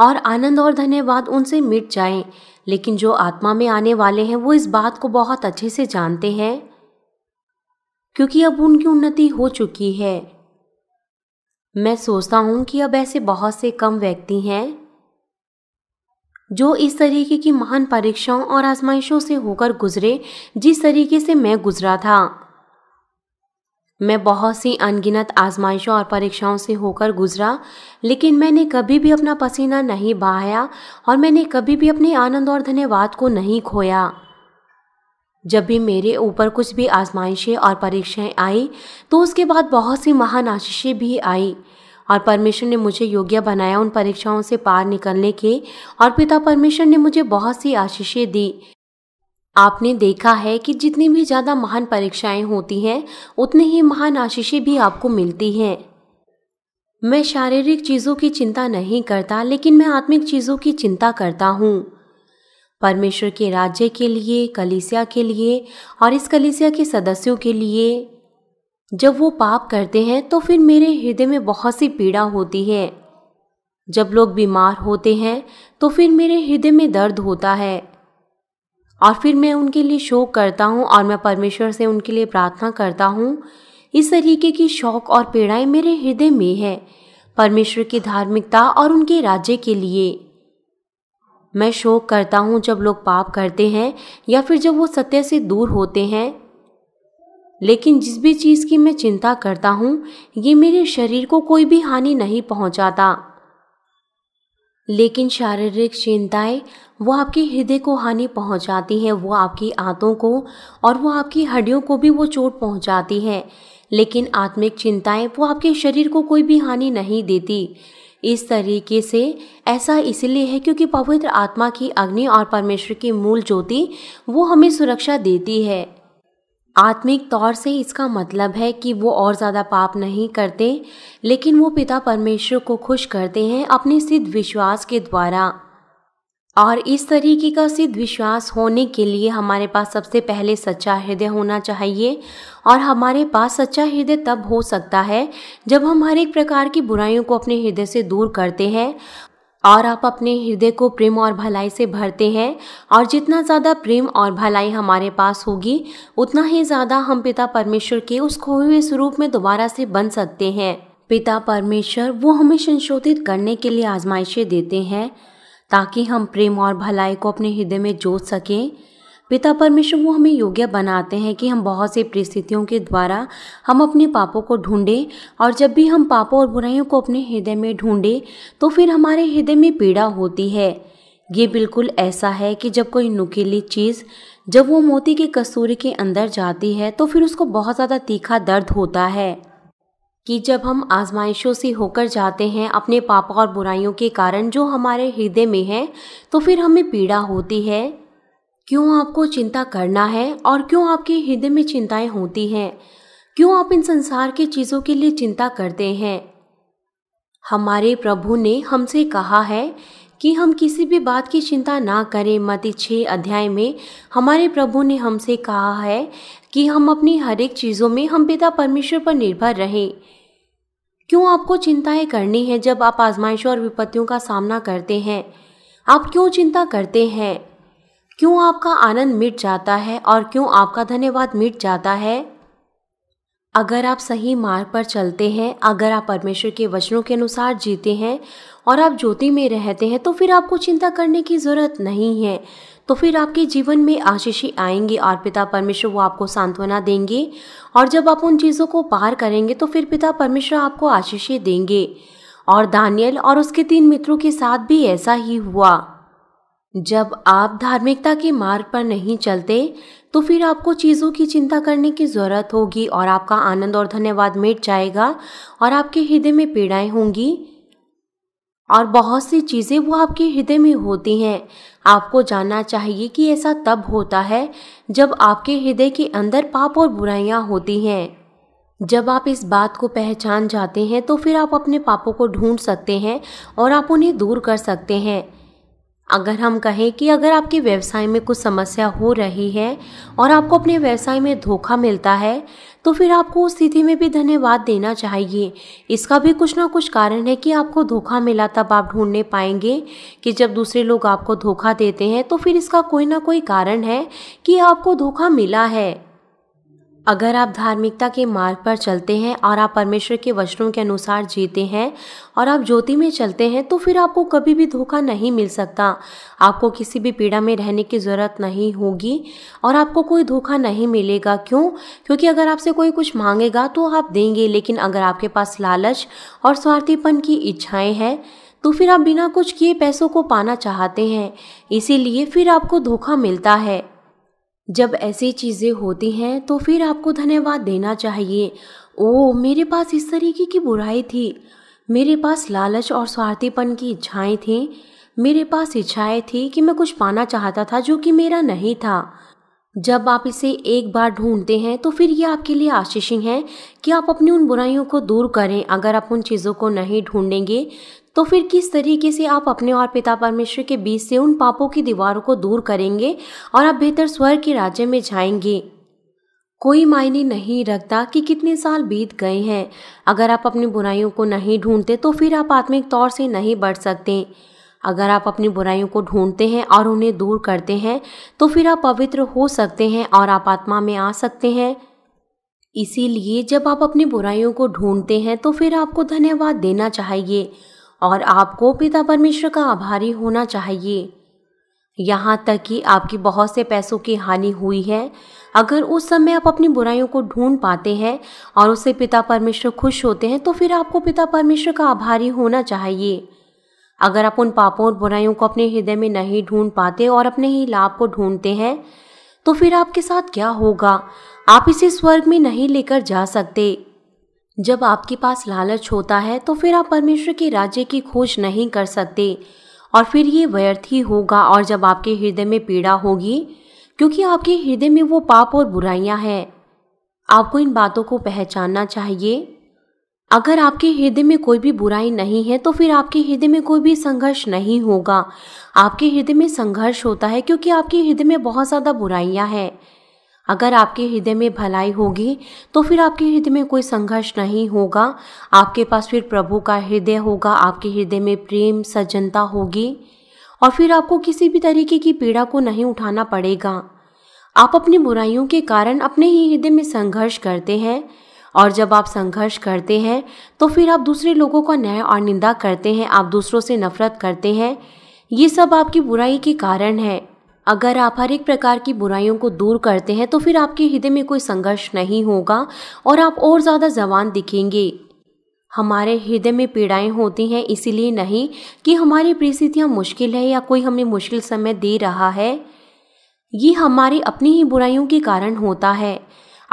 और आनंद और धन्यवाद उनसे मिट जाएं लेकिन जो आत्मा में आने वाले हैं वो इस बात को बहुत अच्छे से जानते हैं क्योंकि अब उनकी उन्नति हो चुकी है मैं सोचता हूँ कि अब ऐसे बहुत से कम व्यक्ति हैं जो इस तरीके की महान परीक्षाओं और आजमाइशों से होकर गुजरे जिस तरीके से मैं गुजरा था मैं बहुत सी अनगिनत आजमाइशों और परीक्षाओं से होकर गुजरा लेकिन मैंने कभी भी अपना पसीना नहीं बहाया और मैंने कभी भी अपने आनंद और धन्यवाद को नहीं खोया जब भी मेरे ऊपर कुछ भी आजमाइशें और परीक्षाएं आई तो उसके बाद बहुत सी महान आशीषें भी आई और परमेश्वर ने मुझे योग्य बनाया उन परीक्षाओं से पार निकलने के और पिता परमेश्वर ने मुझे बहुत सी आशीषें दी आपने देखा है कि जितनी भी ज़्यादा महान परीक्षाएं होती हैं उतनी ही महान आशीषें भी आपको मिलती हैं मैं शारीरिक चीज़ों की चिंता नहीं करता लेकिन मैं आत्मिक चीज़ों की चिंता करता हूँ परमेश्वर के राज्य के लिए कलिसिया के लिए और इस कलिसिया के सदस्यों के लिए जब वो पाप करते हैं तो फिर मेरे हृदय में बहुत सी पीड़ा होती है जब लोग बीमार होते हैं तो फिर मेरे हृदय में दर्द होता है और फिर मैं उनके लिए शोक करता हूँ और मैं परमेश्वर से उनके लिए प्रार्थना करता हूँ इस तरीके की शौक और पीड़ाएं मेरे हृदय में है परमेश्वर की धार्मिकता और उनके राज्य के लिए मैं शोक करता हूँ जब लोग पाप करते हैं या फिर जब वो सत्य से दूर होते हैं लेकिन जिस भी चीज़ की मैं चिंता करता हूँ ये मेरे शरीर को कोई भी हानि नहीं पहुँचाता लेकिन शारीरिक चिंताएं वो आपके हृदय को हानि पहुंचाती हैं वो आपकी आंतों को और वो आपकी हड्डियों को भी वो चोट पहुंचाती हैं लेकिन आत्मिक चिंताएं वो आपके शरीर को कोई भी हानि नहीं देती इस तरीके से ऐसा इसलिए है क्योंकि पवित्र आत्मा की अग्नि और परमेश्वर की मूल ज्योति वो हमें सुरक्षा देती है आत्मिक तौर से इसका मतलब है कि वो और ज़्यादा पाप नहीं करते लेकिन वो पिता परमेश्वर को खुश करते हैं अपने सिद्ध विश्वास के द्वारा और इस तरीके का सिद्ध विश्वास होने के लिए हमारे पास सबसे पहले सच्चा हृदय होना चाहिए और हमारे पास सच्चा हृदय तब हो सकता है जब हम हर एक प्रकार की बुराइयों को अपने हृदय से दूर करते हैं और आप अपने हृदय को प्रेम और भलाई से भरते हैं और जितना ज़्यादा प्रेम और भलाई हमारे पास होगी उतना ही ज़्यादा हम पिता परमेश्वर के उस खोए हुए स्वरूप में दोबारा से बन सकते हैं पिता परमेश्वर वो हमें संशोधित करने के लिए आजमाइशें देते हैं ताकि हम प्रेम और भलाई को अपने हृदय में जोत सकें पिता परमेश्वर वो हमें योग्य बनाते हैं कि हम बहुत सी परिस्थितियों के द्वारा हम अपने पापों को ढूंढें और जब भी हम पापों और बुराइयों को अपने हृदय में ढूंढें तो फिर हमारे हृदय में पीड़ा होती है ये बिल्कुल ऐसा है कि जब कोई नुकीली चीज़ जब वो मोती के कसूरी के अंदर जाती है तो फिर उसको बहुत ज़्यादा तीखा दर्द होता है कि जब हम आजमाइशों से होकर जाते हैं अपने पापा और बुराइयों के कारण जो हमारे हृदय में है तो फिर हमें पीड़ा होती है क्यों आपको चिंता करना है और क्यों आपके हृदय में चिंताएं होती हैं क्यों आप इन संसार की चीज़ों के लिए चिंता करते हैं हमारे प्रभु ने हमसे कहा है कि हम किसी भी बात की चिंता ना करें मत छः अध्याय में हमारे प्रभु ने हमसे कहा है कि हम अपनी हर एक चीज़ों में हम पिता परमेश्वर पर निर्भर रहें क्यों आपको चिंताएं करनी है जब आप आजमाइशों और विपत्तियों का सामना करते हैं आप क्यों चिंता करते हैं क्यों आपका आनंद मिट जाता है और क्यों आपका धन्यवाद मिट जाता है अगर आप सही मार्ग पर चलते हैं अगर आप परमेश्वर के वचनों के अनुसार जीते हैं और आप ज्योति में रहते हैं तो फिर आपको चिंता करने की ज़रूरत नहीं है तो फिर आपके जीवन में आशीषी आएंगे और पिता परमेश्वर वो आपको सांत्वना देंगे और जब आप उन चीज़ों को पार करेंगे तो फिर पिता परमेश्वर आपको आशीषी देंगे और दानियल और उसके तीन मित्रों के साथ भी ऐसा ही हुआ जब आप धार्मिकता के मार्ग पर नहीं चलते तो फिर आपको चीज़ों की चिंता करने की ज़रूरत होगी और आपका आनंद और धन्यवाद मिट जाएगा और आपके हृदय में पीड़ाएं होंगी और बहुत सी चीज़ें वो आपके हृदय में होती हैं आपको जानना चाहिए कि ऐसा तब होता है जब आपके हृदय के अंदर पाप और बुराइयाँ होती हैं जब आप इस बात को पहचान जाते हैं तो फिर आप अपने पापों को ढूंढ सकते हैं और आप उन्हें दूर कर सकते हैं अगर हम कहें कि अगर आपके व्यवसाय में कुछ समस्या हो रही है और आपको अपने व्यवसाय में धोखा मिलता है तो फिर आपको उस स्थिति में भी धन्यवाद देना चाहिए इसका भी कुछ ना कुछ कारण है कि आपको धोखा मिला तब आप ढूंढने पाएंगे कि जब दूसरे लोग आपको धोखा देते हैं तो फिर इसका कोई ना कोई कारण है कि आपको धोखा मिला है अगर आप धार्मिकता के मार्ग पर चलते हैं और आप परमेश्वर के वचनों के अनुसार जीते हैं और आप ज्योति में चलते हैं तो फिर आपको कभी भी धोखा नहीं मिल सकता आपको किसी भी पीड़ा में रहने की ज़रूरत नहीं होगी और आपको कोई धोखा नहीं मिलेगा क्यों क्योंकि अगर आपसे कोई कुछ मांगेगा तो आप देंगे लेकिन अगर आपके पास लालच और स्वार्थीपन की इच्छाएँ हैं तो फिर आप बिना कुछ किए पैसों को पाना चाहते हैं इसीलिए फिर आपको धोखा मिलता है जब ऐसी चीज़ें होती हैं तो फिर आपको धन्यवाद देना चाहिए ओ मेरे पास इस तरीके की बुराई थी मेरे पास लालच और स्वार्थीपन की इच्छाएं थीं मेरे पास इच्छाएं थी कि मैं कुछ पाना चाहता था जो कि मेरा नहीं था जब आप इसे एक बार ढूंढते हैं तो फिर ये आपके लिए आशीषी हैं कि आप अपनी उन बुराइयों को दूर करें अगर आप उन चीज़ों को नहीं ढूंढेंगे तो फिर किस तरीके से आप अपने और पिता परमेश्वर के बीच से उन पापों की दीवारों को दूर करेंगे और आप बेहतर स्वर्ग के राज्य में जाएंगे कोई मायने नहीं रखता कि कितने साल बीत गए हैं अगर आप अपनी बुराइयों को नहीं ढूंढते तो फिर आप आत्मिक तौर से नहीं बढ़ सकते अगर आप अपनी बुराइयों को ढूंढते हैं और उन्हें दूर करते हैं तो फिर आप पवित्र हो सकते हैं और आप आत्मा में आ सकते हैं इसीलिए जब आप अपनी बुराइयों को ढूंढते हैं तो फिर आपको धन्यवाद देना चाहिए और आपको पिता परमेश्वर का आभारी होना चाहिए यहाँ तक कि आपकी बहुत से पैसों की हानि हुई है अगर उस समय आप अपनी बुराइयों को ढूंढ पाते हैं और उससे पिता परमेश्वर खुश होते हैं तो फिर आपको पिता परमेश्वर का आभारी होना चाहिए अगर आप उन पापों और बुराइयों को अपने हृदय में नहीं ढूंढ पाते और अपने ही लाभ को ढूंढते हैं तो फिर आपके साथ क्या होगा आप इसे स्वर्ग में नहीं लेकर जा सकते जब आपके पास लालच होता है तो फिर आप परमेश्वर के राज्य की खोज नहीं कर सकते और फिर ये व्यर्थ ही होगा और जब आपके हृदय में पीड़ा होगी क्योंकि आपके हृदय में वो पाप और बुराइयां हैं आपको इन बातों को पहचानना चाहिए अगर आपके हृदय में कोई भी बुराई नहीं है तो फिर आपके हृदय में कोई भी संघर्ष नहीं होगा आपके हृदय में संघर्ष होता है क्योंकि आपके हृदय में बहुत ज़्यादा बुराइयां हैं अगर आपके हृदय में भलाई होगी तो फिर आपके हृदय में कोई संघर्ष नहीं होगा आपके पास फिर प्रभु का हृदय होगा आपके हृदय में प्रेम सज्जनता होगी और फिर आपको किसी भी तरीके की पीड़ा को नहीं उठाना पड़ेगा आप अपनी बुराइयों के कारण अपने ही हृदय में संघर्ष करते हैं और जब आप संघर्ष करते हैं तो फिर आप दूसरे लोगों का न्याय और निंदा करते हैं आप दूसरों से नफरत करते हैं ये सब आपकी बुराई के कारण है अगर आप हर एक प्रकार की बुराइयों को दूर करते हैं तो फिर आपके हृदय में कोई संघर्ष नहीं होगा और आप और ज़्यादा जवान दिखेंगे हमारे हृदय में पीड़ाएं होती हैं इसीलिए नहीं कि हमारी परिस्थितियाँ मुश्किल है या कोई हमें मुश्किल समय दे रहा है ये हमारी अपनी ही बुराइयों के कारण होता है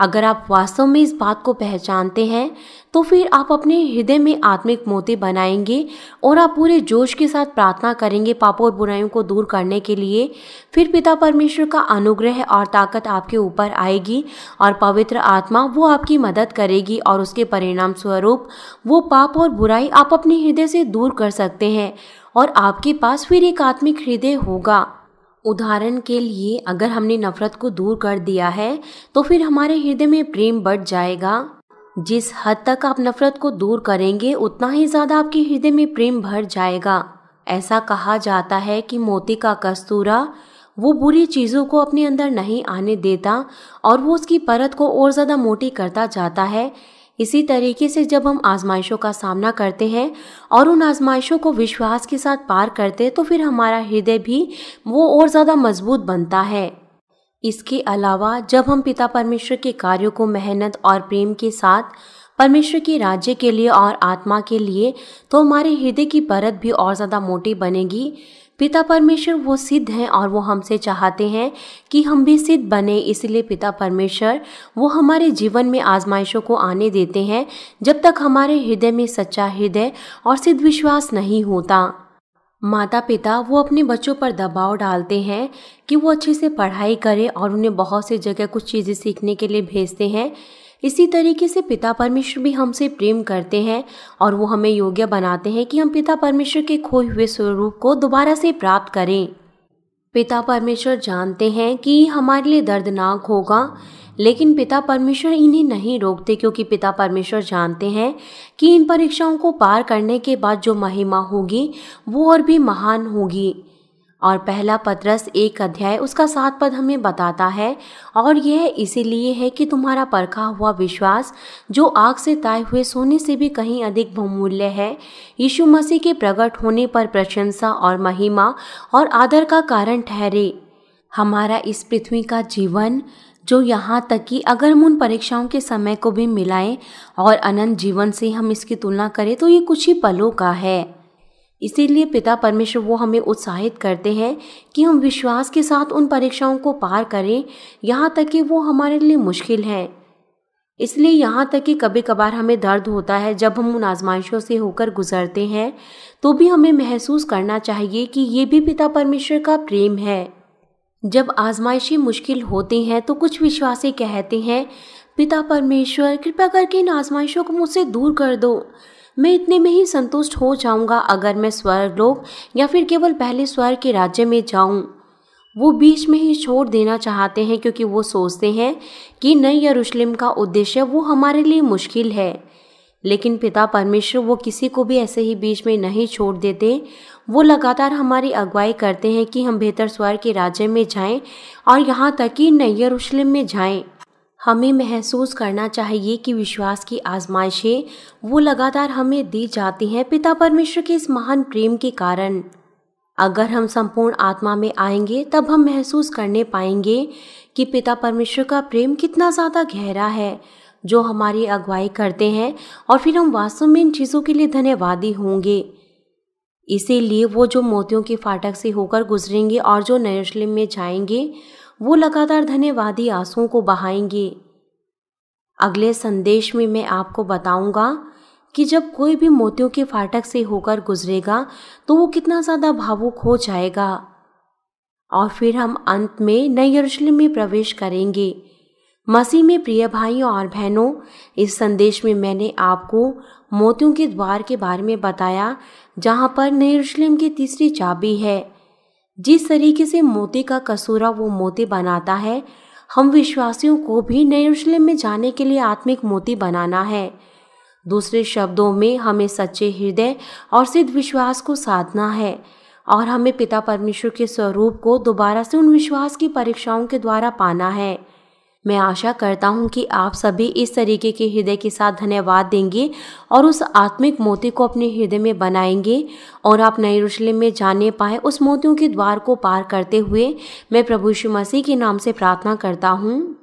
अगर आप वास्तव में इस बात को पहचानते हैं तो फिर आप अपने हृदय में आत्मिक मोती बनाएंगे और आप पूरे जोश के साथ प्रार्थना करेंगे पापों और बुराइयों को दूर करने के लिए फिर पिता परमेश्वर का अनुग्रह और ताकत आपके ऊपर आएगी और पवित्र आत्मा वो आपकी मदद करेगी और उसके परिणाम स्वरूप वो पाप और बुराई आप अपने हृदय से दूर कर सकते हैं और आपके पास फिर एक आत्मिक हृदय होगा उदाहरण के लिए अगर हमने नफ़रत को दूर कर दिया है तो फिर हमारे हृदय में प्रेम बढ़ जाएगा जिस हद तक आप नफ़रत को दूर करेंगे उतना ही ज़्यादा आपके हृदय में प्रेम भर जाएगा ऐसा कहा जाता है कि मोती का कस्तूरा वो बुरी चीज़ों को अपने अंदर नहीं आने देता और वो उसकी परत को और ज़्यादा मोटी करता जाता है इसी तरीके से जब हम आजमाइशों का सामना करते हैं और उन आजमाइशों को विश्वास के साथ पार करते हैं तो फिर हमारा हृदय भी वो और ज़्यादा मजबूत बनता है इसके अलावा जब हम पिता परमेश्वर के कार्यों को मेहनत और प्रेम के साथ परमेश्वर के राज्य के लिए और आत्मा के लिए तो हमारे हृदय की परत भी और ज़्यादा मोटी बनेगी पिता परमेश्वर वो सिद्ध हैं और वो हमसे चाहते हैं कि हम भी सिद्ध बने इसलिए पिता परमेश्वर वो हमारे जीवन में आजमाइशों को आने देते हैं जब तक हमारे हृदय में सच्चा हृदय और सिद्ध विश्वास नहीं होता माता पिता वो अपने बच्चों पर दबाव डालते हैं कि वो अच्छे से पढ़ाई करें और उन्हें बहुत सी जगह कुछ चीज़ें सीखने के लिए भेजते हैं इसी तरीके से पिता परमेश्वर भी हमसे प्रेम करते हैं और वो हमें योग्य बनाते हैं कि हम पिता परमेश्वर के खोए हुए स्वरूप को दोबारा से प्राप्त करें पिता परमेश्वर जानते हैं कि हमारे लिए दर्दनाक होगा लेकिन पिता परमेश्वर इन्हें नहीं रोकते क्योंकि पिता परमेश्वर जानते हैं कि इन परीक्षाओं को पार करने के बाद जो महिमा होगी वो और भी महान होगी और पहला पत्रस एक अध्याय उसका सात पद हमें बताता है और यह इसीलिए है कि तुम्हारा परखा हुआ विश्वास जो आग से ताए हुए सोने से भी कहीं अधिक बहुमूल्य है यीशु मसीह के प्रकट होने पर प्रशंसा और महिमा और आदर का कारण ठहरे हमारा इस पृथ्वी का जीवन जो यहाँ तक कि अगर हम उन परीक्षाओं के समय को भी मिलाएं और अनंत जीवन से हम इसकी तुलना करें तो ये कुछ ही पलों का है इसीलिए पिता परमेश्वर वो हमें उत्साहित करते हैं कि हम विश्वास के साथ उन परीक्षाओं को पार करें यहाँ तक कि वो हमारे लिए मुश्किल हैं इसलिए यहाँ तक कि कभी कभार हमें दर्द होता है जब हम उन आजमाइशों से होकर गुजरते हैं तो भी हमें महसूस करना चाहिए कि ये भी पिता परमेश्वर का प्रेम है जब आजमाइशें मुश्किल होती हैं तो कुछ विश्वासी कहते हैं पिता परमेश्वर कृपया करके इन आजमाइशों को मुझसे दूर कर दो मैं इतने में ही संतुष्ट हो जाऊंगा अगर मैं लोग या फिर केवल पहले स्वर्ग के राज्य में जाऊं वो बीच में ही छोड़ देना चाहते हैं क्योंकि वो सोचते हैं कि नई यरूशलेम का उद्देश्य वो हमारे लिए मुश्किल है लेकिन पिता परमेश्वर वो किसी को भी ऐसे ही बीच में नहीं छोड़ देते वो लगातार हमारी अगुवाई करते हैं कि हम बेहतर स्वर के राज्य में जाएं और यहाँ तक कि यरूशलेम में जाएं हमें महसूस करना चाहिए कि विश्वास की आजमाइशें वो लगातार हमें दी जाती हैं पिता परमेश्वर के इस महान प्रेम के कारण अगर हम संपूर्ण आत्मा में आएंगे तब हम महसूस करने पाएंगे कि पिता परमेश्वर का प्रेम कितना ज़्यादा गहरा है जो हमारी अगुवाई करते हैं और फिर हम वास्तव में इन चीज़ों के लिए धन्यवादी होंगे इसीलिए वो जो मोतियों के फाटक से होकर गुजरेंगे और जो नयरशलेम में जाएंगे वो लगातार धन्यवादी आंसुओं को बहाएंगे अगले संदेश में मैं आपको बताऊंगा कि जब कोई भी मोतियों के फाटक से होकर गुजरेगा तो वो कितना ज़्यादा भावुक हो जाएगा और फिर हम अंत में नई यरूशलेम में प्रवेश करेंगे मसीह में प्रिय भाइयों और बहनों इस संदेश में मैंने आपको मोतियों के द्वार के बारे में बताया जहाँ पर यरूशलेम की तीसरी चाबी है जिस तरीके से मोती का कसूरा वो मोती बनाता है हम विश्वासियों को भी नयरूशलेम में जाने के लिए आत्मिक मोती बनाना है दूसरे शब्दों में हमें सच्चे हृदय और सिद्ध विश्वास को साधना है और हमें पिता परमेश्वर के स्वरूप को दोबारा से उन विश्वास की परीक्षाओं के द्वारा पाना है मैं आशा करता हूँ कि आप सभी इस तरीके के हृदय के साथ धन्यवाद देंगे और उस आत्मिक मोती को अपने हृदय में बनाएंगे और आप नए रुशलेम में जाने पाए उस मोतियों के द्वार को पार करते हुए मैं प्रभु यीशु मसीह के नाम से प्रार्थना करता हूँ